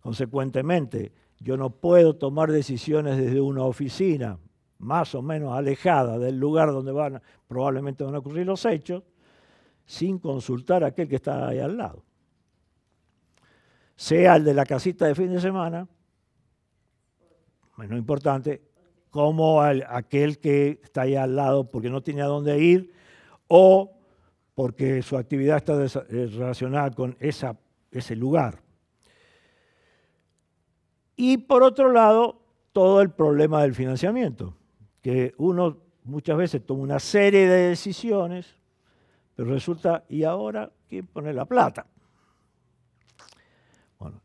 Consecuentemente, yo no puedo tomar decisiones desde una oficina más o menos alejada del lugar donde van, probablemente van a ocurrir los hechos, sin consultar a aquel que está ahí al lado. Sea el de la casita de fin de semana, menos pues importante, como aquel que está ahí al lado porque no tiene a dónde ir o porque su actividad está eh, relacionada con ese lugar. Y por otro lado, todo el problema del financiamiento, que uno muchas veces toma una serie de decisiones, pero resulta, ¿y ahora quién pone la plata? Bueno,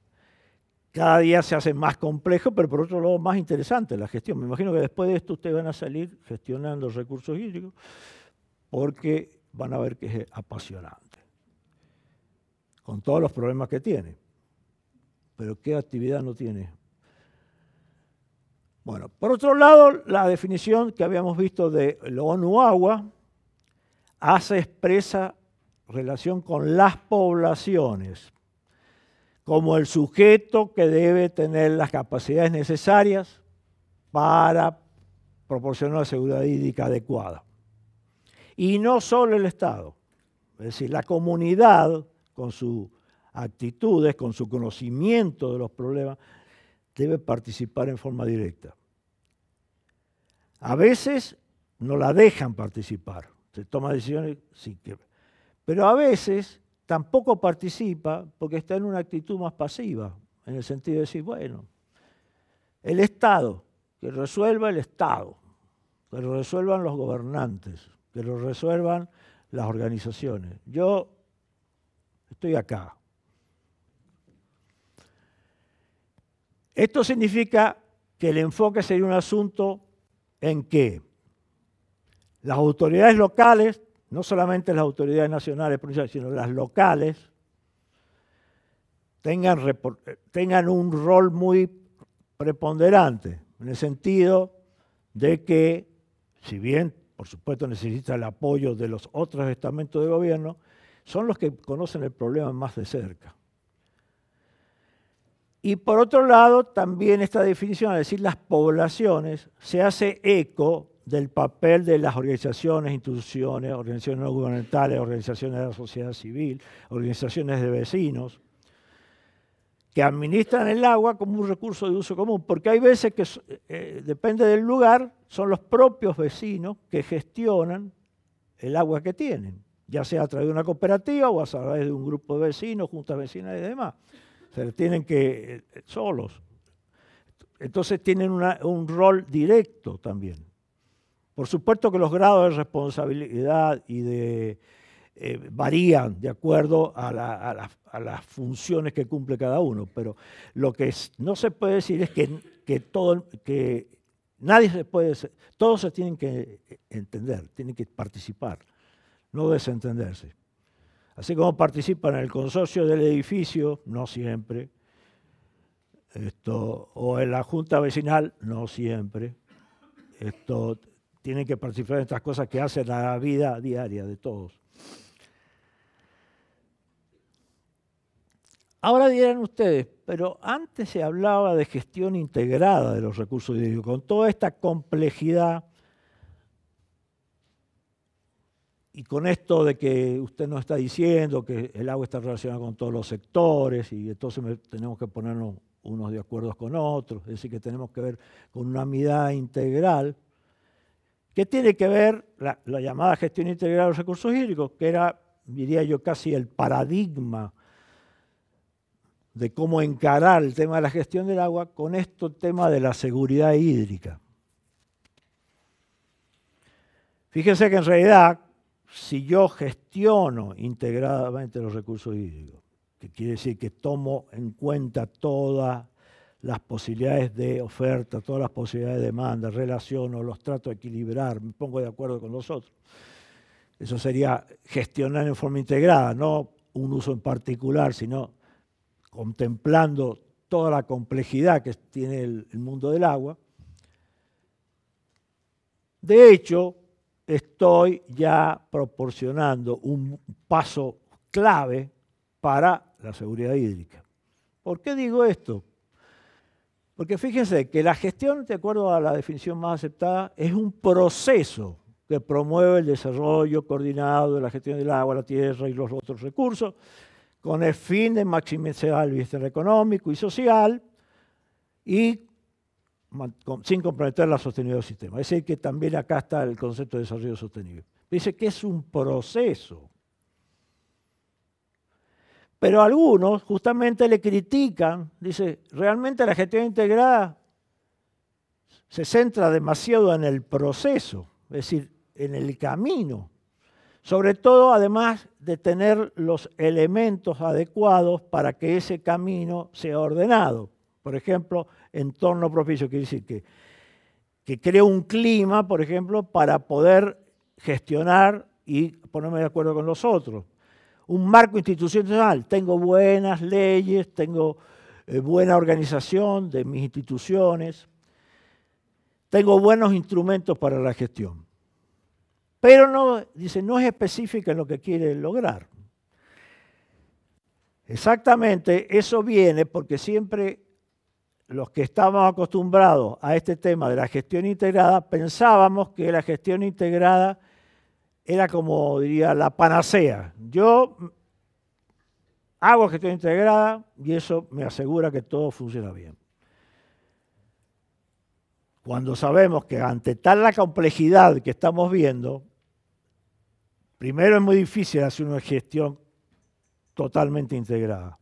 cada día se hace más complejo, pero por otro lado más interesante la gestión. Me imagino que después de esto ustedes van a salir gestionando recursos hídricos porque van a ver que es apasionante, con todos los problemas que tiene. Pero ¿qué actividad no tiene? Bueno, por otro lado, la definición que habíamos visto de lo ONU agua hace expresa relación con las poblaciones, como el sujeto que debe tener las capacidades necesarias para proporcionar la seguridad hídrica adecuada. Y no solo el Estado, es decir, la comunidad con sus actitudes, con su conocimiento de los problemas, debe participar en forma directa. A veces no la dejan participar, se toma decisiones sin que... Pero a veces tampoco participa porque está en una actitud más pasiva, en el sentido de decir, bueno, el Estado, que resuelva el Estado, que resuelvan los gobernantes que lo resuelvan las organizaciones. Yo estoy acá. Esto significa que el enfoque sería un asunto en que las autoridades locales, no solamente las autoridades nacionales, sino las locales, tengan, tengan un rol muy preponderante, en el sentido de que, si bien por supuesto necesita el apoyo de los otros estamentos de gobierno, son los que conocen el problema más de cerca. Y por otro lado, también esta definición, es decir, las poblaciones, se hace eco del papel de las organizaciones, instituciones, organizaciones no gubernamentales, organizaciones de la sociedad civil, organizaciones de vecinos, que administran el agua como un recurso de uso común, porque hay veces que, eh, eh, depende del lugar, son los propios vecinos que gestionan el agua que tienen, ya sea a través de una cooperativa o a través de un grupo de vecinos, juntas vecinas y demás. Se tienen que, eh, solos. Entonces tienen un rol directo también. Por supuesto que los grados de responsabilidad y de eh, varían de acuerdo a, las funciones que cumple cada uno, pero lo que no se puede decir es que, todo, que nadie se puede, todos se tienen que entender, tienen que participar, no desentenderse. Así como participan en el consorcio del edificio, no siempre, esto, o en la junta vecinal, no siempre. Esto, tienen que participar en estas cosas que hacen la vida diaria de todos. Ahora dirán ustedes, pero antes se hablaba de gestión integrada de los recursos hídricos, con toda esta complejidad y con esto de que usted nos está diciendo que el agua está relacionada con todos los sectores y entonces tenemos que ponernos unos de acuerdo con otros, es decir, que tenemos que ver con una mirada integral, ¿Qué tiene que ver la, la llamada gestión integral de los recursos hídricos, que era, diría yo, casi el paradigma de cómo encarar el tema de la gestión del agua con esto tema de la seguridad hídrica. Fíjense que en realidad, si yo gestiono integradamente los recursos hídricos, que quiere decir que tomo en cuenta todas las posibilidades de oferta, todas las posibilidades de demanda, relaciono, los trato de equilibrar, me pongo de acuerdo con los otros. Eso sería gestionar en forma integrada, no un uso en particular, sino contemplando toda la complejidad que tiene el, mundo del agua. De hecho, estoy ya proporcionando un paso clave para la seguridad hídrica. ¿Por qué digo esto? Porque fíjense que la gestión, de acuerdo a la definición más aceptada, es un proceso que promueve el desarrollo coordinado de la gestión del agua, la tierra y los otros recursos, con el fin de maximizar el bienestar económico y social y sin comprometer la sostenibilidad del sistema. Es decir, que también acá está el concepto de desarrollo sostenible. Dice que es un proceso. Pero algunos justamente le critican, dice, realmente la gestión integrada se centra demasiado en el proceso, es decir, en el camino, sobre todo, además de tener los elementos adecuados para que ese camino sea ordenado. Por ejemplo, entorno propicio, quiere decir que, que creo un clima, por ejemplo, para poder gestionar y ponerme de acuerdo con los otros. Un marco institucional, tengo buenas leyes, tengo eh, buena organización de mis instituciones, tengo buenos instrumentos para la gestión. Pero no, dice, no es específica en lo que quiere lograr. Exactamente, eso viene porque siempre los que estamos acostumbrados a este tema de la gestión integrada, pensábamos que la gestión integrada era como diría la panacea. Yo hago gestión integrada y eso me asegura que todo funciona bien. Cuando sabemos que ante tal la complejidad que estamos viendo, Primero es muy difícil hacer una gestión totalmente integrada.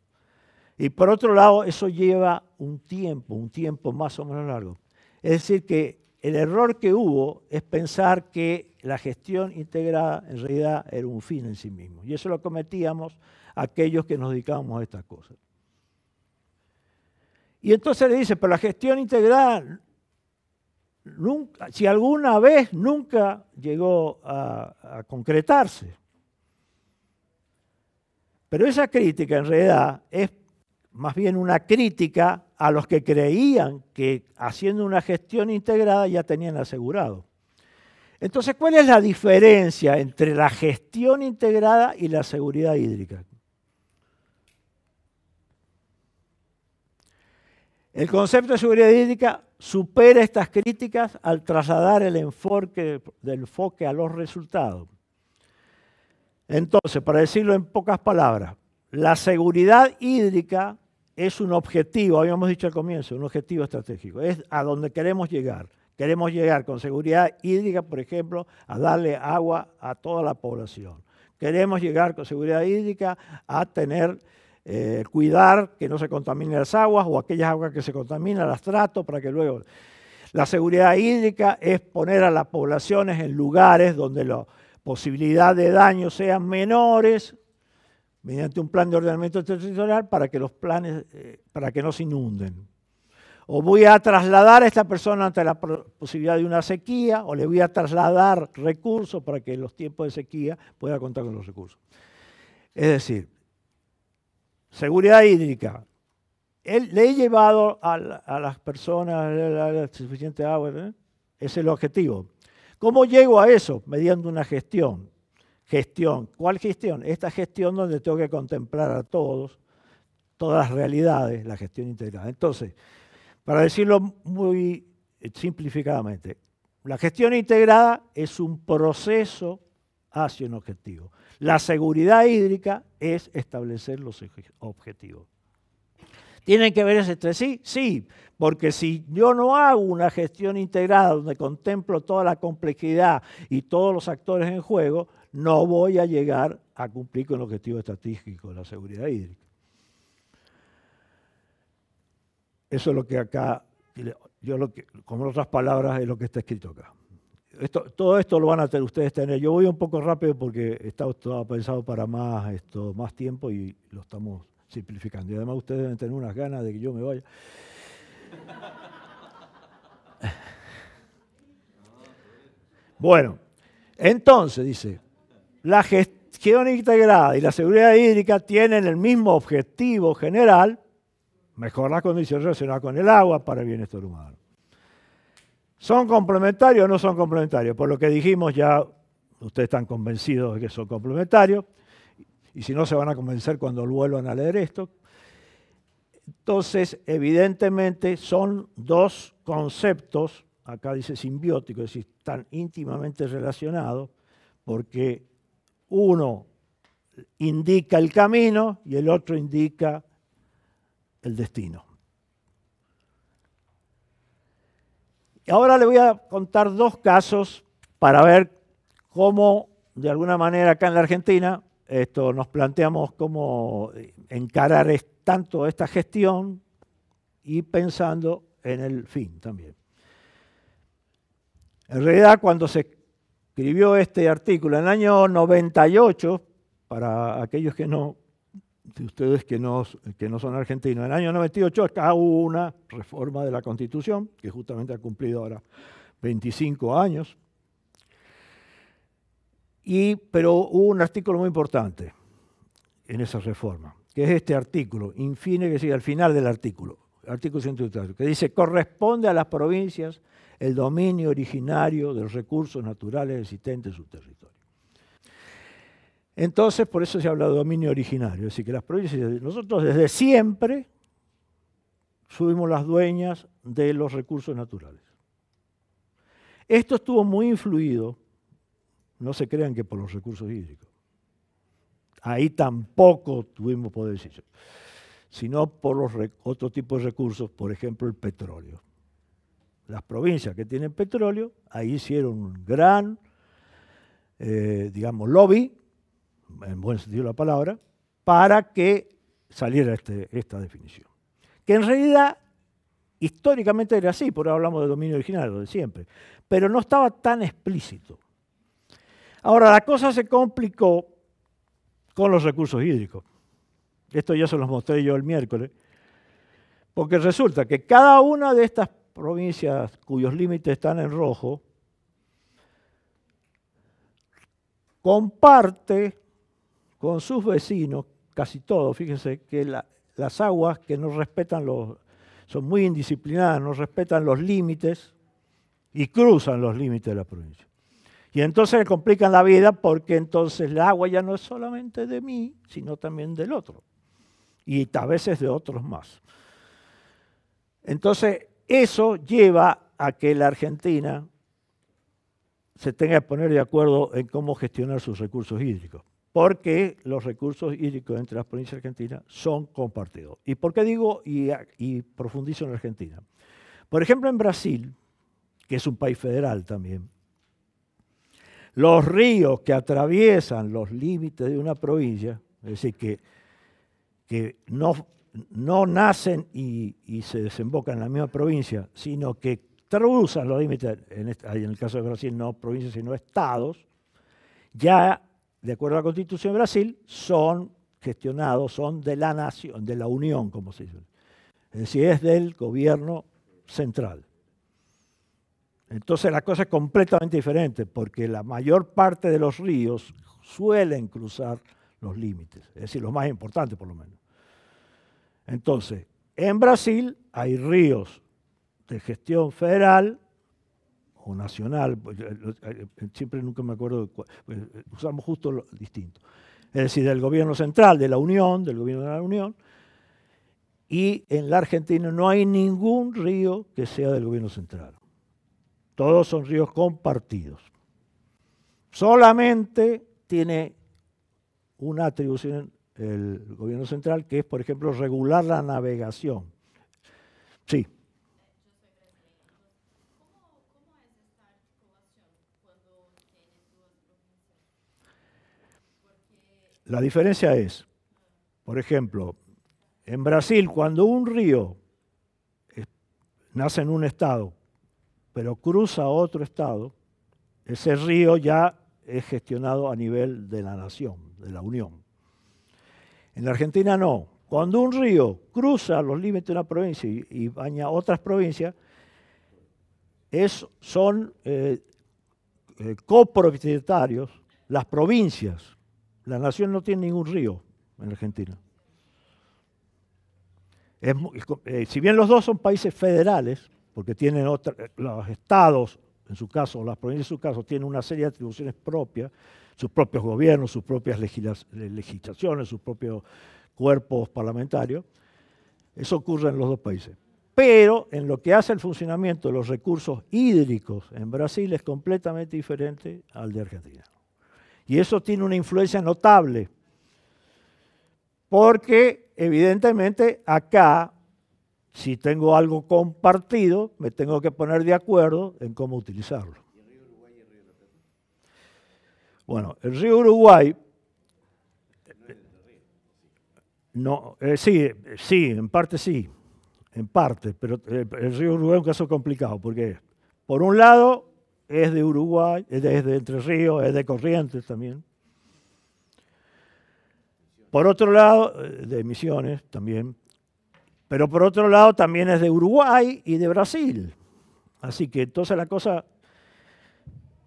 Y por otro lado, eso lleva un tiempo, un tiempo más o menos largo. Es decir, que el error que hubo es pensar que la gestión integrada en realidad era un fin en sí mismo. Y eso lo cometíamos aquellos que nos dedicábamos a estas cosas. Y entonces le dice, pero la gestión integrada si alguna vez nunca llegó a concretarse. Pero esa crítica en realidad es más bien una crítica a los que creían que haciendo una gestión integrada ya tenían asegurado. Entonces, ¿cuál es la diferencia entre la gestión integrada y la seguridad hídrica? El concepto de seguridad hídrica supera estas críticas al trasladar el enfoque, del a los resultados. Entonces, para decirlo en pocas palabras, la seguridad hídrica es un objetivo, habíamos dicho al comienzo, un objetivo estratégico, es a donde queremos llegar. Queremos llegar con seguridad hídrica, por ejemplo, a darle agua a toda la población. Queremos llegar con seguridad hídrica a tener eh, cuidar que no se contaminen las aguas o aquellas aguas que se contaminan las trato para que luego... La seguridad hídrica es poner a las poblaciones en lugares donde la posibilidad de daño sean menores mediante un plan de ordenamiento territorial para que los planes, eh, para que no se inunden. O voy a trasladar a esta persona ante la posibilidad de una sequía, o le voy a trasladar recursos para que en los tiempos de sequía pueda contar con los recursos. Es decir, Seguridad hídrica. le he llevado a, las personas suficiente agua. ¿eh? Es el objetivo. ¿Cómo llego a eso? Mediante una gestión. Gestión. ¿Cuál gestión? Esta gestión donde tengo que contemplar a todos, todas las realidades, la gestión integrada. Entonces, para decirlo muy simplificadamente, la gestión integrada es un proceso hacia un objetivo. La seguridad hídrica es establecer los objetivos. ¿Tienen que ver entre sí? Sí, porque si yo no hago una gestión integrada donde contemplo toda la complejidad y todos los actores en juego, no voy a llegar a cumplir con el objetivo estratégico de la seguridad hídrica. Eso es lo que acá, yo lo que, con otras palabras, es lo que está escrito acá todo esto lo van a tener, ustedes tener. Yo voy un poco rápido porque está, estaba pensado para más, esto, más tiempo y lo estamos simplificando. Y además ustedes deben tener unas ganas de que yo me vaya. Bueno, entonces dice, la gestión integrada y la seguridad hídrica tienen el mismo objetivo general, mejorar las condiciones relacionadas con el agua para el bienestar humano. ¿Son complementarios o no son complementarios? Por lo que dijimos ya, ustedes están convencidos de que son complementarios, y si no se van a convencer cuando vuelvan a leer esto. Entonces, evidentemente son dos conceptos, acá dice simbiótico, es decir, están íntimamente relacionados, porque uno indica el camino y el otro indica el destino. ahora le voy a contar dos casos para ver cómo, de alguna manera, acá en la Argentina, esto, nos planteamos cómo encarar tanto esta gestión y pensando en el fin también. En realidad, cuando se escribió este artículo en el año 98, para aquellos que no de ustedes que no, son argentinos, en el año 98 hubo una reforma de la Constitución, que justamente ha cumplido ahora 25 años, y, pero hubo un artículo muy importante en esa reforma, que es este artículo, infine que sigue al final del artículo, artículo 103, que dice, corresponde a las provincias el dominio originario de los recursos naturales existentes en su territorio. Entonces, por eso se habla de dominio originario. Es decir, que las provincias, nosotros desde siempre subimos las dueñas de los recursos naturales. Esto estuvo muy influido, no se crean que por los recursos hídricos. Ahí tampoco tuvimos poder decisión, sino por los otro tipo de recursos, por ejemplo el petróleo. Las provincias que tienen petróleo, ahí hicieron un gran, eh, digamos, lobby en buen sentido la palabra, para que saliera este, esta definición. Que en realidad históricamente era así, por ahora hablamos de dominio original, de siempre, pero no estaba tan explícito. Ahora, la cosa se complicó con los recursos hídricos. Esto ya se los mostré yo el miércoles, porque resulta que cada una de estas provincias cuyos límites están en rojo, comparte con sus vecinos, casi todos, fíjense que las aguas que no respetan los, son muy indisciplinadas, no respetan los límites y cruzan los límites de la provincia. Y entonces le complican la vida porque entonces el agua ya no es solamente de mí, sino también del otro. Y a veces de otros más. Entonces, eso lleva a que la Argentina se tenga que poner de acuerdo en cómo gestionar sus recursos hídricos porque los recursos hídricos entre las provincias argentinas son compartidos. ¿Y por qué digo y, profundizo en Argentina? Por ejemplo, en Brasil, que es un país federal también, los ríos que atraviesan los límites de una provincia, es decir, que, no, no, nacen y, se desembocan en la misma provincia, sino que cruzan los límites, en, este, en el caso de Brasil no provincias, sino estados, ya de acuerdo a la Constitución de Brasil, son gestionados, son de la nación, de la Unión, como se dice. Es decir, es del gobierno central. Entonces la cosa es completamente diferente, porque la mayor parte de los ríos suelen cruzar los límites, es decir, los más importantes por lo menos. Entonces, en Brasil hay ríos de gestión federal nacional, pues, eh, eh, eh, siempre nunca me acuerdo, pues, usamos justo lo distinto. Es decir, del gobierno central, de la Unión, del gobierno de la Unión, y en la Argentina no hay ningún río que sea del gobierno central. Todos son ríos compartidos. Solamente tiene una atribución el gobierno central, que es, por ejemplo, regular la navegación. Sí. La diferencia es, por ejemplo, en Brasil cuando un río nace en un estado, pero cruza otro estado, ese río ya es gestionado a nivel de la nación, de la Unión. En la Argentina no. Cuando un río cruza los límites de una provincia y, baña otras provincias, son eh, eh, copropietarios las provincias la nación no tiene ningún río en Argentina. Eh, si bien los dos son países federales, porque tienen eh, los estados, en su caso, o las provincias en su caso, tienen una serie de atribuciones propias, sus propios gobiernos, sus propias legislaciones, sus propios cuerpos parlamentarios. Eso ocurre en los dos países. Pero en lo que hace el funcionamiento de los recursos hídricos en Brasil es completamente diferente al de Argentina. Y eso tiene una influencia notable, porque evidentemente acá, si tengo algo compartido, me tengo que poner de acuerdo en cómo utilizarlo. Bueno, el río Uruguay no, eh, sí, sí, en parte sí, en parte, pero el río Uruguay es un caso complicado, porque por un lado es de Uruguay, es de, Entre Ríos, es de Corrientes también. Por otro lado, eh, de Misiones también. Pero por otro lado también es de Uruguay y de Brasil. Así que entonces la cosa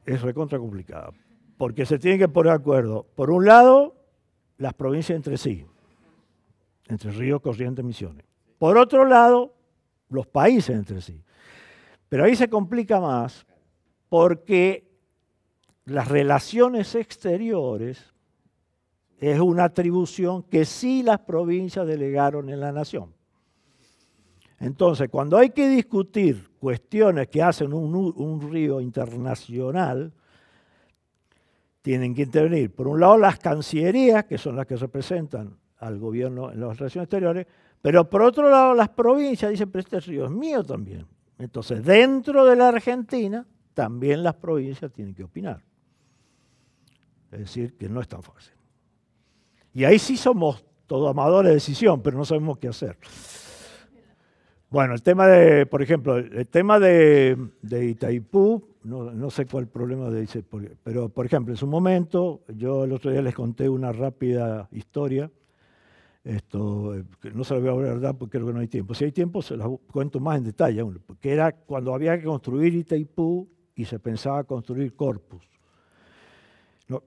es recontra complicada. Porque se tienen que poner de acuerdo, por un lado, las provincias entre sí, entre Ríos, Corrientes, Misiones. Por otro lado, los países entre sí. Pero ahí se complica más porque las relaciones exteriores es una atribución que sí las provincias delegaron en la nación. Entonces, cuando hay que discutir cuestiones que hacen un, río internacional, tienen que intervenir, por un lado, las cancillerías, que son las que representan al gobierno en las relaciones exteriores, pero por otro lado, las provincias dicen, pero este río es mío también. Entonces, dentro de la Argentina, también las provincias tienen que opinar. Es decir, que no es tan fácil. Y ahí sí somos amadores de decisión, pero no sabemos qué hacer. Bueno, el tema de, por ejemplo, el tema de, Itaipú, no, sé cuál problema de dice, pero por ejemplo, en su momento, yo el otro día les conté una rápida historia. Esto, no se lo voy a hablar porque creo que no hay tiempo. Si hay tiempo, se la cuento más en detalle, porque era cuando había que construir Itaipú, y se pensaba construir corpus.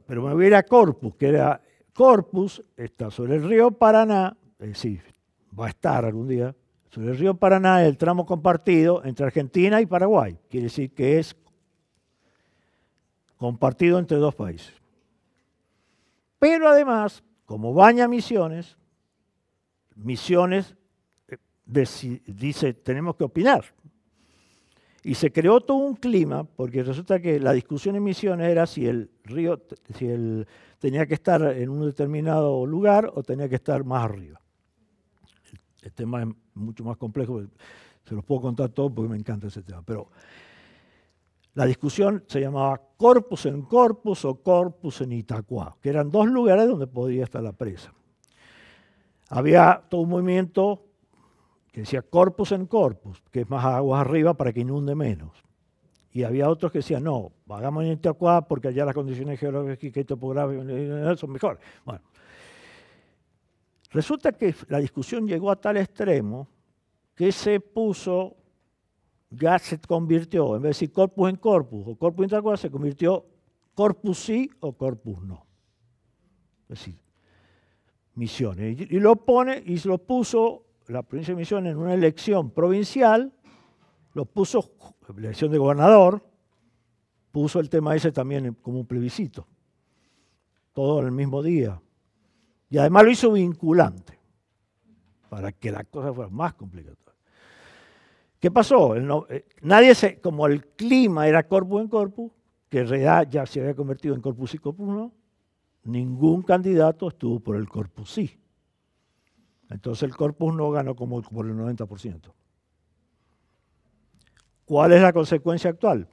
pero me hubiera corpus, que era corpus, está sobre el río Paraná, es eh, decir, va a estar algún día, sobre el río Paraná, el tramo compartido entre Argentina y Paraguay. Quiere decir que es compartido entre dos países. Pero además, como baña Misiones, Misiones eh, dice, tenemos que opinar. Y se creó todo un clima, porque resulta que la discusión en Misiones era si el río si tenía que estar en un determinado lugar o tenía que estar más arriba. El, tema es mucho más complejo, se los puedo contar todo porque me encanta ese tema. Pero la discusión se llamaba Corpus en Corpus o Corpus en Itacuá, que eran dos lugares donde podía estar la presa. Había todo un movimiento que decía corpus en corpus, que es más aguas arriba para que inunde menos. Y había otros que decían, no, hagamos en este porque allá las condiciones geológicas y topográficas son mejores. Bueno, resulta que la discusión llegó a tal extremo que se puso, ya se convirtió, en vez de decir corpus en corpus o corpus intercuá, se convirtió corpus sí o corpus no. Es decir, misiones. Y lo pone y se lo puso la provincia de Misiones en una elección provincial, lo puso, elección de gobernador, puso el tema ese también como un plebiscito, todo en el mismo día. Y además lo hizo vinculante, para que la cosa fuera más complicada. ¿Qué pasó? Eh, nadie se, como el clima era corpus en corpus, que en realidad ya se había convertido en corpus y corpus ningún candidato estuvo por el corpus sí. Entonces el corpus no ganó como por el 90%. ¿Cuál es la consecuencia actual?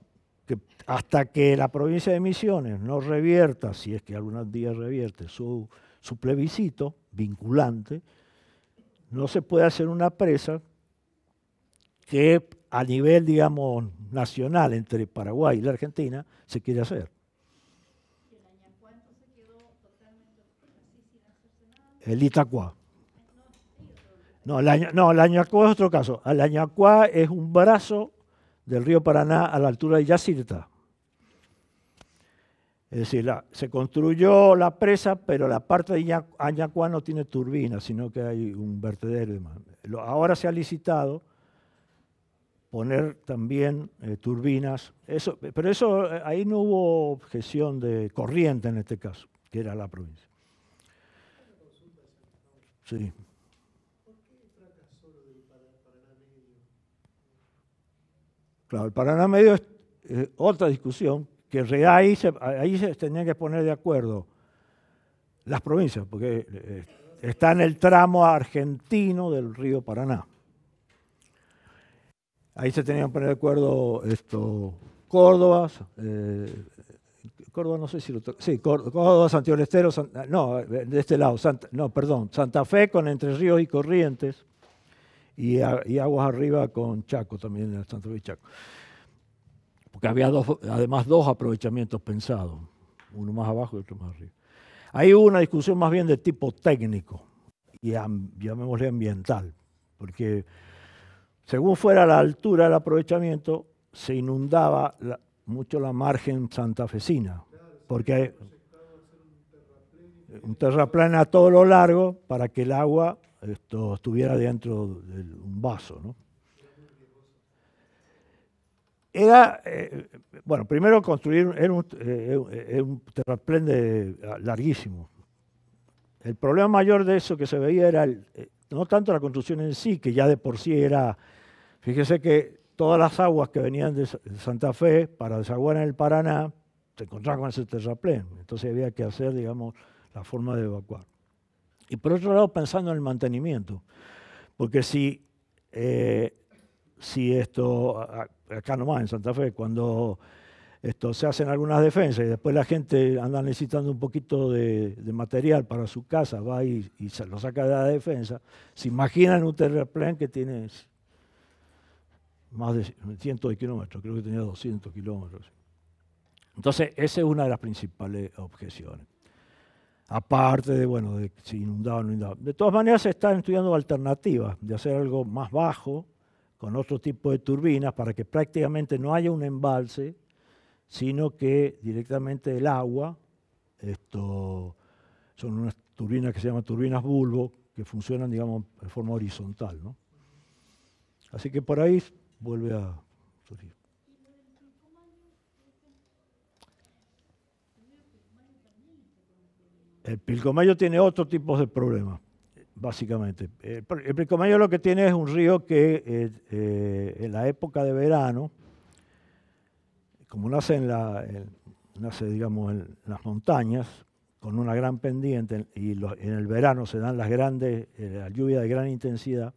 Que hasta que la provincia de Misiones no revierta, si es que algunos días revierte, su, su plebiscito vinculante, no se puede hacer una presa que a nivel, digamos, nacional entre Paraguay y la Argentina se quiere hacer. El Itacuá. No, la, no, es otro caso. La Ñacuá es un brazo del río Paraná a la altura de Yacirta. Es decir, se construyó la presa, pero la parte de Añacuá no tiene turbinas, sino que hay un vertedero. Ahora se ha licitado poner también eh, turbinas, eso, pero eso eh, ahí no hubo objeción de corriente en este caso, que era la provincia. Sí. Claro, el Paraná Medio es eh, otra discusión, que ahí se, ahí se tenían que poner de acuerdo las provincias, porque eh, está en el tramo argentino del río Paraná. Ahí se tenían que poner de acuerdo esto, Córdoba, eh, Córdoba no sé si lo sí, Córdoba, Santiago del no, de este lado, no, perdón, Santa Fe con Entre Ríos y Corrientes, y, aguas arriba con Chaco también, en el Santo de Chaco. Porque había además dos aprovechamientos pensados, uno más abajo y otro más arriba. Ahí hubo una discusión más bien de tipo técnico y llamémosle ambiental, porque según fuera la altura del aprovechamiento, se inundaba mucho la margen santafesina, porque un terraplén a todo lo largo para que el agua esto estuviera dentro de un vaso. ¿no? Era, eh, bueno, primero construir, era un, eh, un terraplén larguísimo. El problema mayor de eso que se veía era el, eh, no tanto la construcción en sí, que ya de por sí era, fíjese que todas las aguas que venían de Santa Fe para desaguar en el Paraná se encontraban con ese terraplén, entonces había que hacer, digamos, la forma de evacuar. Y por otro lado, pensando en el mantenimiento. Porque si, eh, si esto, acá nomás en Santa Fe, cuando esto, se hacen algunas defensas y después la gente anda necesitando un poquito de, material para su casa, va y, se lo saca de la defensa, se imaginan un terraplan que tiene más de cientos de kilómetros, creo que tenía 200 kilómetros. Entonces, esa es una de las principales objeciones aparte de, bueno, de si inundaba o no inundaba. De todas maneras, se están estudiando alternativas de hacer algo más bajo, con otro tipo de turbinas, para que prácticamente no haya un embalse, sino que directamente el agua, esto, son unas turbinas que se llaman turbinas bulbo, que funcionan, digamos, de forma horizontal. Así que por ahí vuelve a surgir. El Pilcomayo tiene otro tipo de problemas, básicamente. Eh, el, Pilcomayo lo que tiene es un río que eh, eh, en la época de verano, como nace en, las montañas, con una gran pendiente, y en el verano se dan las grandes, las lluvias de gran intensidad,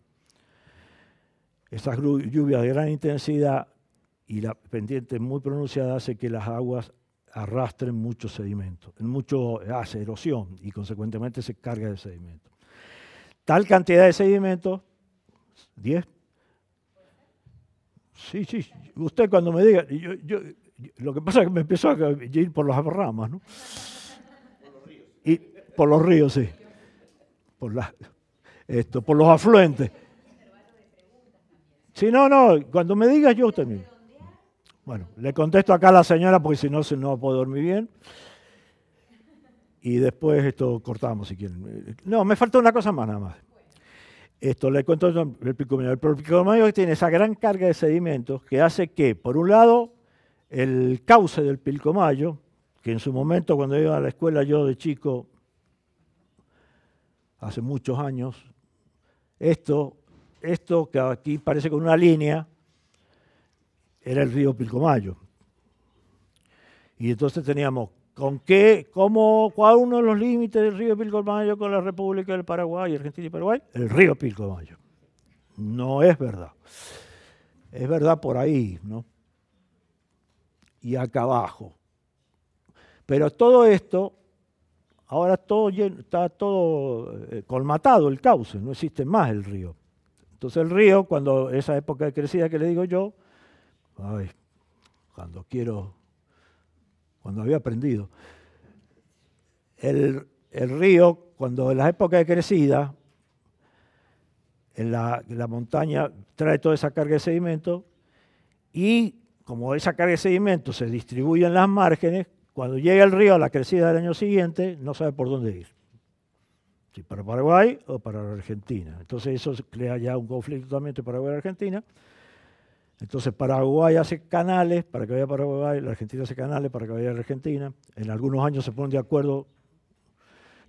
esas lluvias de gran intensidad y la pendiente muy pronunciada hace que las aguas arrastren mucho sedimento, mucho, hace ah, erosión y consecuentemente se carga de sedimento. Tal cantidad de sedimento, 10. Sí, sí, usted cuando me diga, yo, yo, lo que pasa es que me empezó a ir por las ramas, ¿no? Por los ríos. Y, por los ríos, sí. Por, esto, por los afluentes. Sí, no, no, cuando me diga yo usted bueno, le contesto acá a la señora porque si no, no puedo dormir bien. Y después esto cortamos si quieren. No, me falta una cosa más nada más. Esto le cuento el Pilcomayo. El Pilcomayo tiene esa gran carga de sedimentos que hace que, por un lado, el cauce del pilcomayo, que en su momento cuando iba a la escuela yo de chico, hace muchos años, esto, esto que aquí parece con una línea, era el río Pilcomayo. Y entonces teníamos, ¿con qué, cómo, cuál uno de los límites del río Pilcomayo con la República del Paraguay, Argentina y Paraguay? El río Pilcomayo. No es verdad. Es verdad por ahí, ¿no? Y acá abajo. Pero todo esto, ahora todo está todo eh, colmatado el cauce, no existe más el río. Entonces el río, cuando esa época de crecida que le digo yo, cuando quiero, cuando había aprendido. El, río, cuando en las épocas de crecida, en la, montaña trae toda esa carga de sedimento y como esa carga de sedimento se distribuye en las márgenes, cuando llega el río a la crecida del año siguiente, no sabe por dónde ir. Si para Paraguay o para Argentina. Entonces eso crea ya un conflicto también entre Paraguay y Argentina. Entonces Paraguay hace canales para que vaya Paraguay, la Argentina hace canales para que vaya la Argentina. En algunos años se ponen de acuerdo,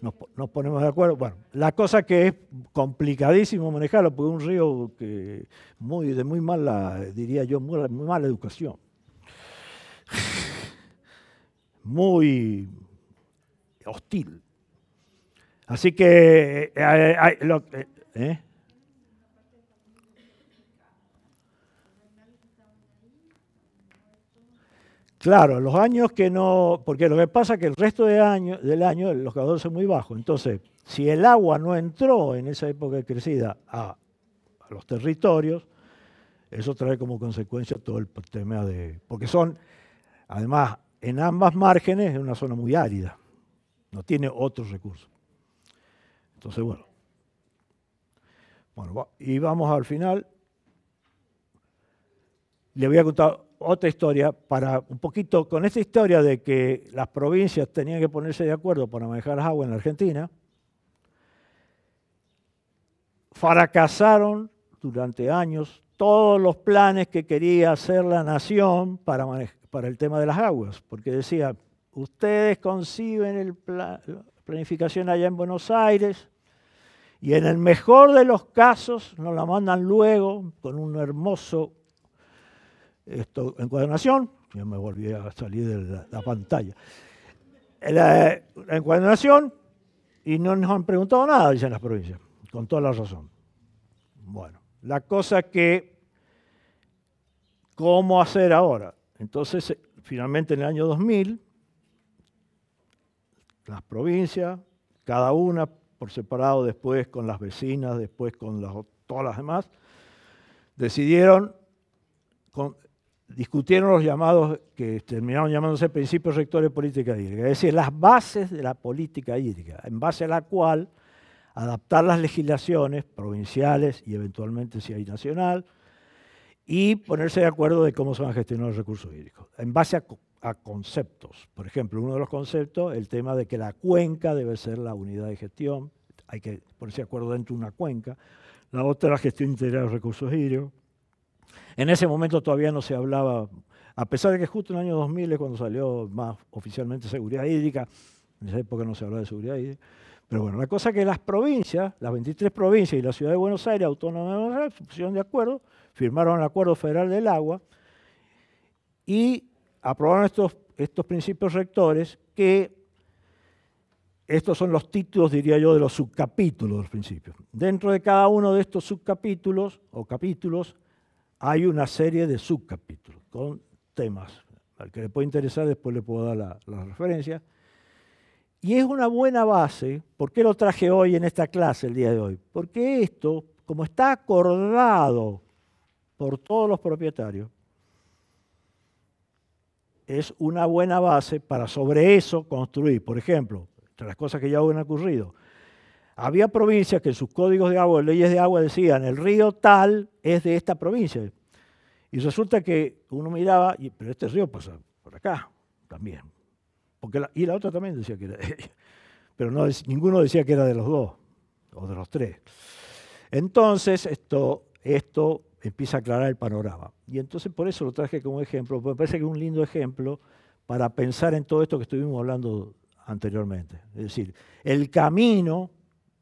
nos, ponemos de acuerdo. Bueno, la cosa que es complicadísimo manejarlo, porque es un río que muy, de muy mala, diría yo, muy, mala educación. (sighs) muy hostil. Así que eh, lo, eh, ¿eh? Claro, los años que no, porque lo que pasa es que el resto de del año los caudales son muy bajos. Entonces, si el agua no entró en esa época de crecida a, los territorios, eso trae como consecuencia todo el tema de... Porque son, además, en ambas márgenes es una zona muy árida, no tiene otros recursos. Entonces, bueno. Bueno, y vamos al final. Le voy a contar otra historia, para un poquito con esta historia de que las provincias tenían que ponerse de acuerdo para manejar las aguas en la Argentina, fracasaron durante años todos los planes que quería hacer la nación para, el tema de las aguas, porque decía, ustedes conciben la planificación allá en Buenos Aires y en el mejor de los casos nos la mandan luego con un hermoso esto, encuadernación, ya me volví a salir de la, pantalla. La, encuadernación y no nos han preguntado nada, dicen las provincias, con toda la razón. Bueno, la cosa que, ¿cómo hacer ahora? Entonces, eh, finalmente en el año 2000, las provincias, cada una por separado, después con las vecinas, después con todas las demás, decidieron discutieron los llamados que terminaron llamándose principios rectores de política hídrica, es decir, las bases de la política hídrica, en base a la cual adaptar las legislaciones provinciales y eventualmente si hay nacional, y ponerse de acuerdo de cómo se van a gestionar los recursos hídricos, en base a, conceptos. Por ejemplo, uno de los conceptos, el tema de que la cuenca debe ser la unidad de gestión, hay que ponerse de acuerdo dentro de una cuenca, la otra la gestión integral de recursos hídricos, en ese momento todavía no se hablaba, a pesar de que justo en el año 2000 es cuando salió más oficialmente seguridad hídrica, en esa época no se hablaba de seguridad hídrica, pero bueno, la cosa es que las provincias, las 23 provincias y la ciudad de Buenos Aires, autónoma de Buenos Aires, pusieron de acuerdo, firmaron el Acuerdo Federal del Agua y aprobaron estos, estos principios rectores que estos son los títulos, diría yo, de los subcapítulos de los principios. Dentro de cada uno de estos subcapítulos o capítulos hay una serie de subcapítulos con temas. Al que le puede interesar, después le puedo dar la, referencia. Y es una buena base, ¿por qué lo traje hoy en esta clase, el día de hoy? Porque esto, como está acordado por todos los propietarios, es una buena base para sobre eso construir. Por ejemplo, entre las cosas que ya han ocurrido, había provincias que en sus códigos de agua, leyes de agua decían, el río tal es de esta provincia. Y resulta que uno miraba, y, pero este río pasa por acá también. Porque y la otra también decía que era de (laughs) ella. Pero ninguno decía que era de los dos, o de los tres. Entonces, esto, esto empieza a aclarar el panorama. Y entonces por eso lo traje como ejemplo, porque me parece que es un lindo ejemplo para pensar en todo esto que estuvimos hablando anteriormente. Es decir, el camino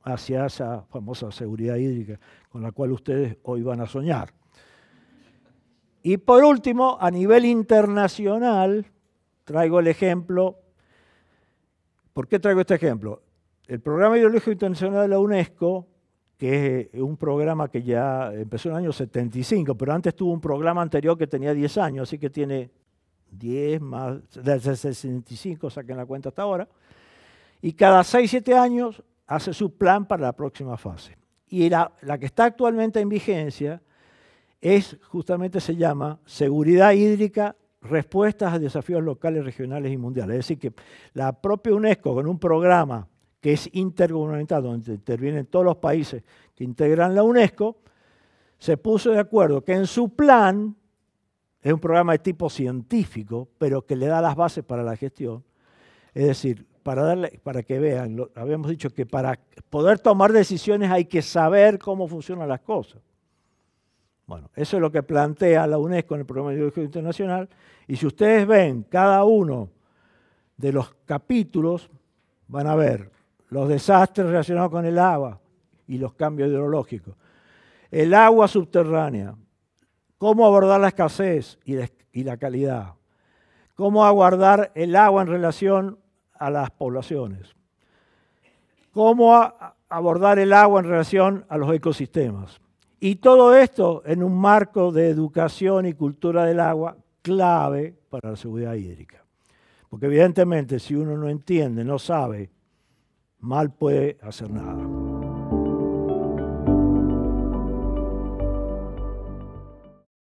hacia esa famosa seguridad hídrica con la cual ustedes hoy van a soñar. Y por último, a nivel internacional, traigo el ejemplo. ¿Por qué traigo este ejemplo? El Programa Hidrológico Internacional de la UNESCO, que es un programa que ya empezó en el año 75, pero antes tuvo un programa anterior que tenía 10 años, así que tiene 10 más, desde 65 saquen la cuenta hasta ahora, y cada 6, 7 años hace su plan para la próxima fase. Y la, que está actualmente en vigencia es justamente se llama seguridad hídrica, respuestas a desafíos locales, regionales y mundiales. Es decir, que la propia UNESCO con un programa que es intergubernamental, donde intervienen todos los países que integran la UNESCO, se puso de acuerdo que en su plan, es un programa de tipo científico, pero que le da las bases para la gestión, es decir, para, darle, para que vean, lo, habíamos dicho que para poder tomar decisiones hay que saber cómo funcionan las cosas. Bueno, eso es lo que plantea la UNESCO en el Programa hidrológico Internacional. Y si ustedes ven cada uno de los capítulos, van a ver los desastres relacionados con el agua y los cambios hidrológicos. El agua subterránea, cómo abordar la escasez y la calidad, cómo aguardar el agua en relación a las poblaciones. Cómo abordar el agua en relación a los ecosistemas. Y todo esto en un marco de educación y cultura del agua clave para la seguridad hídrica. Porque evidentemente si uno no entiende, no sabe, mal puede hacer nada.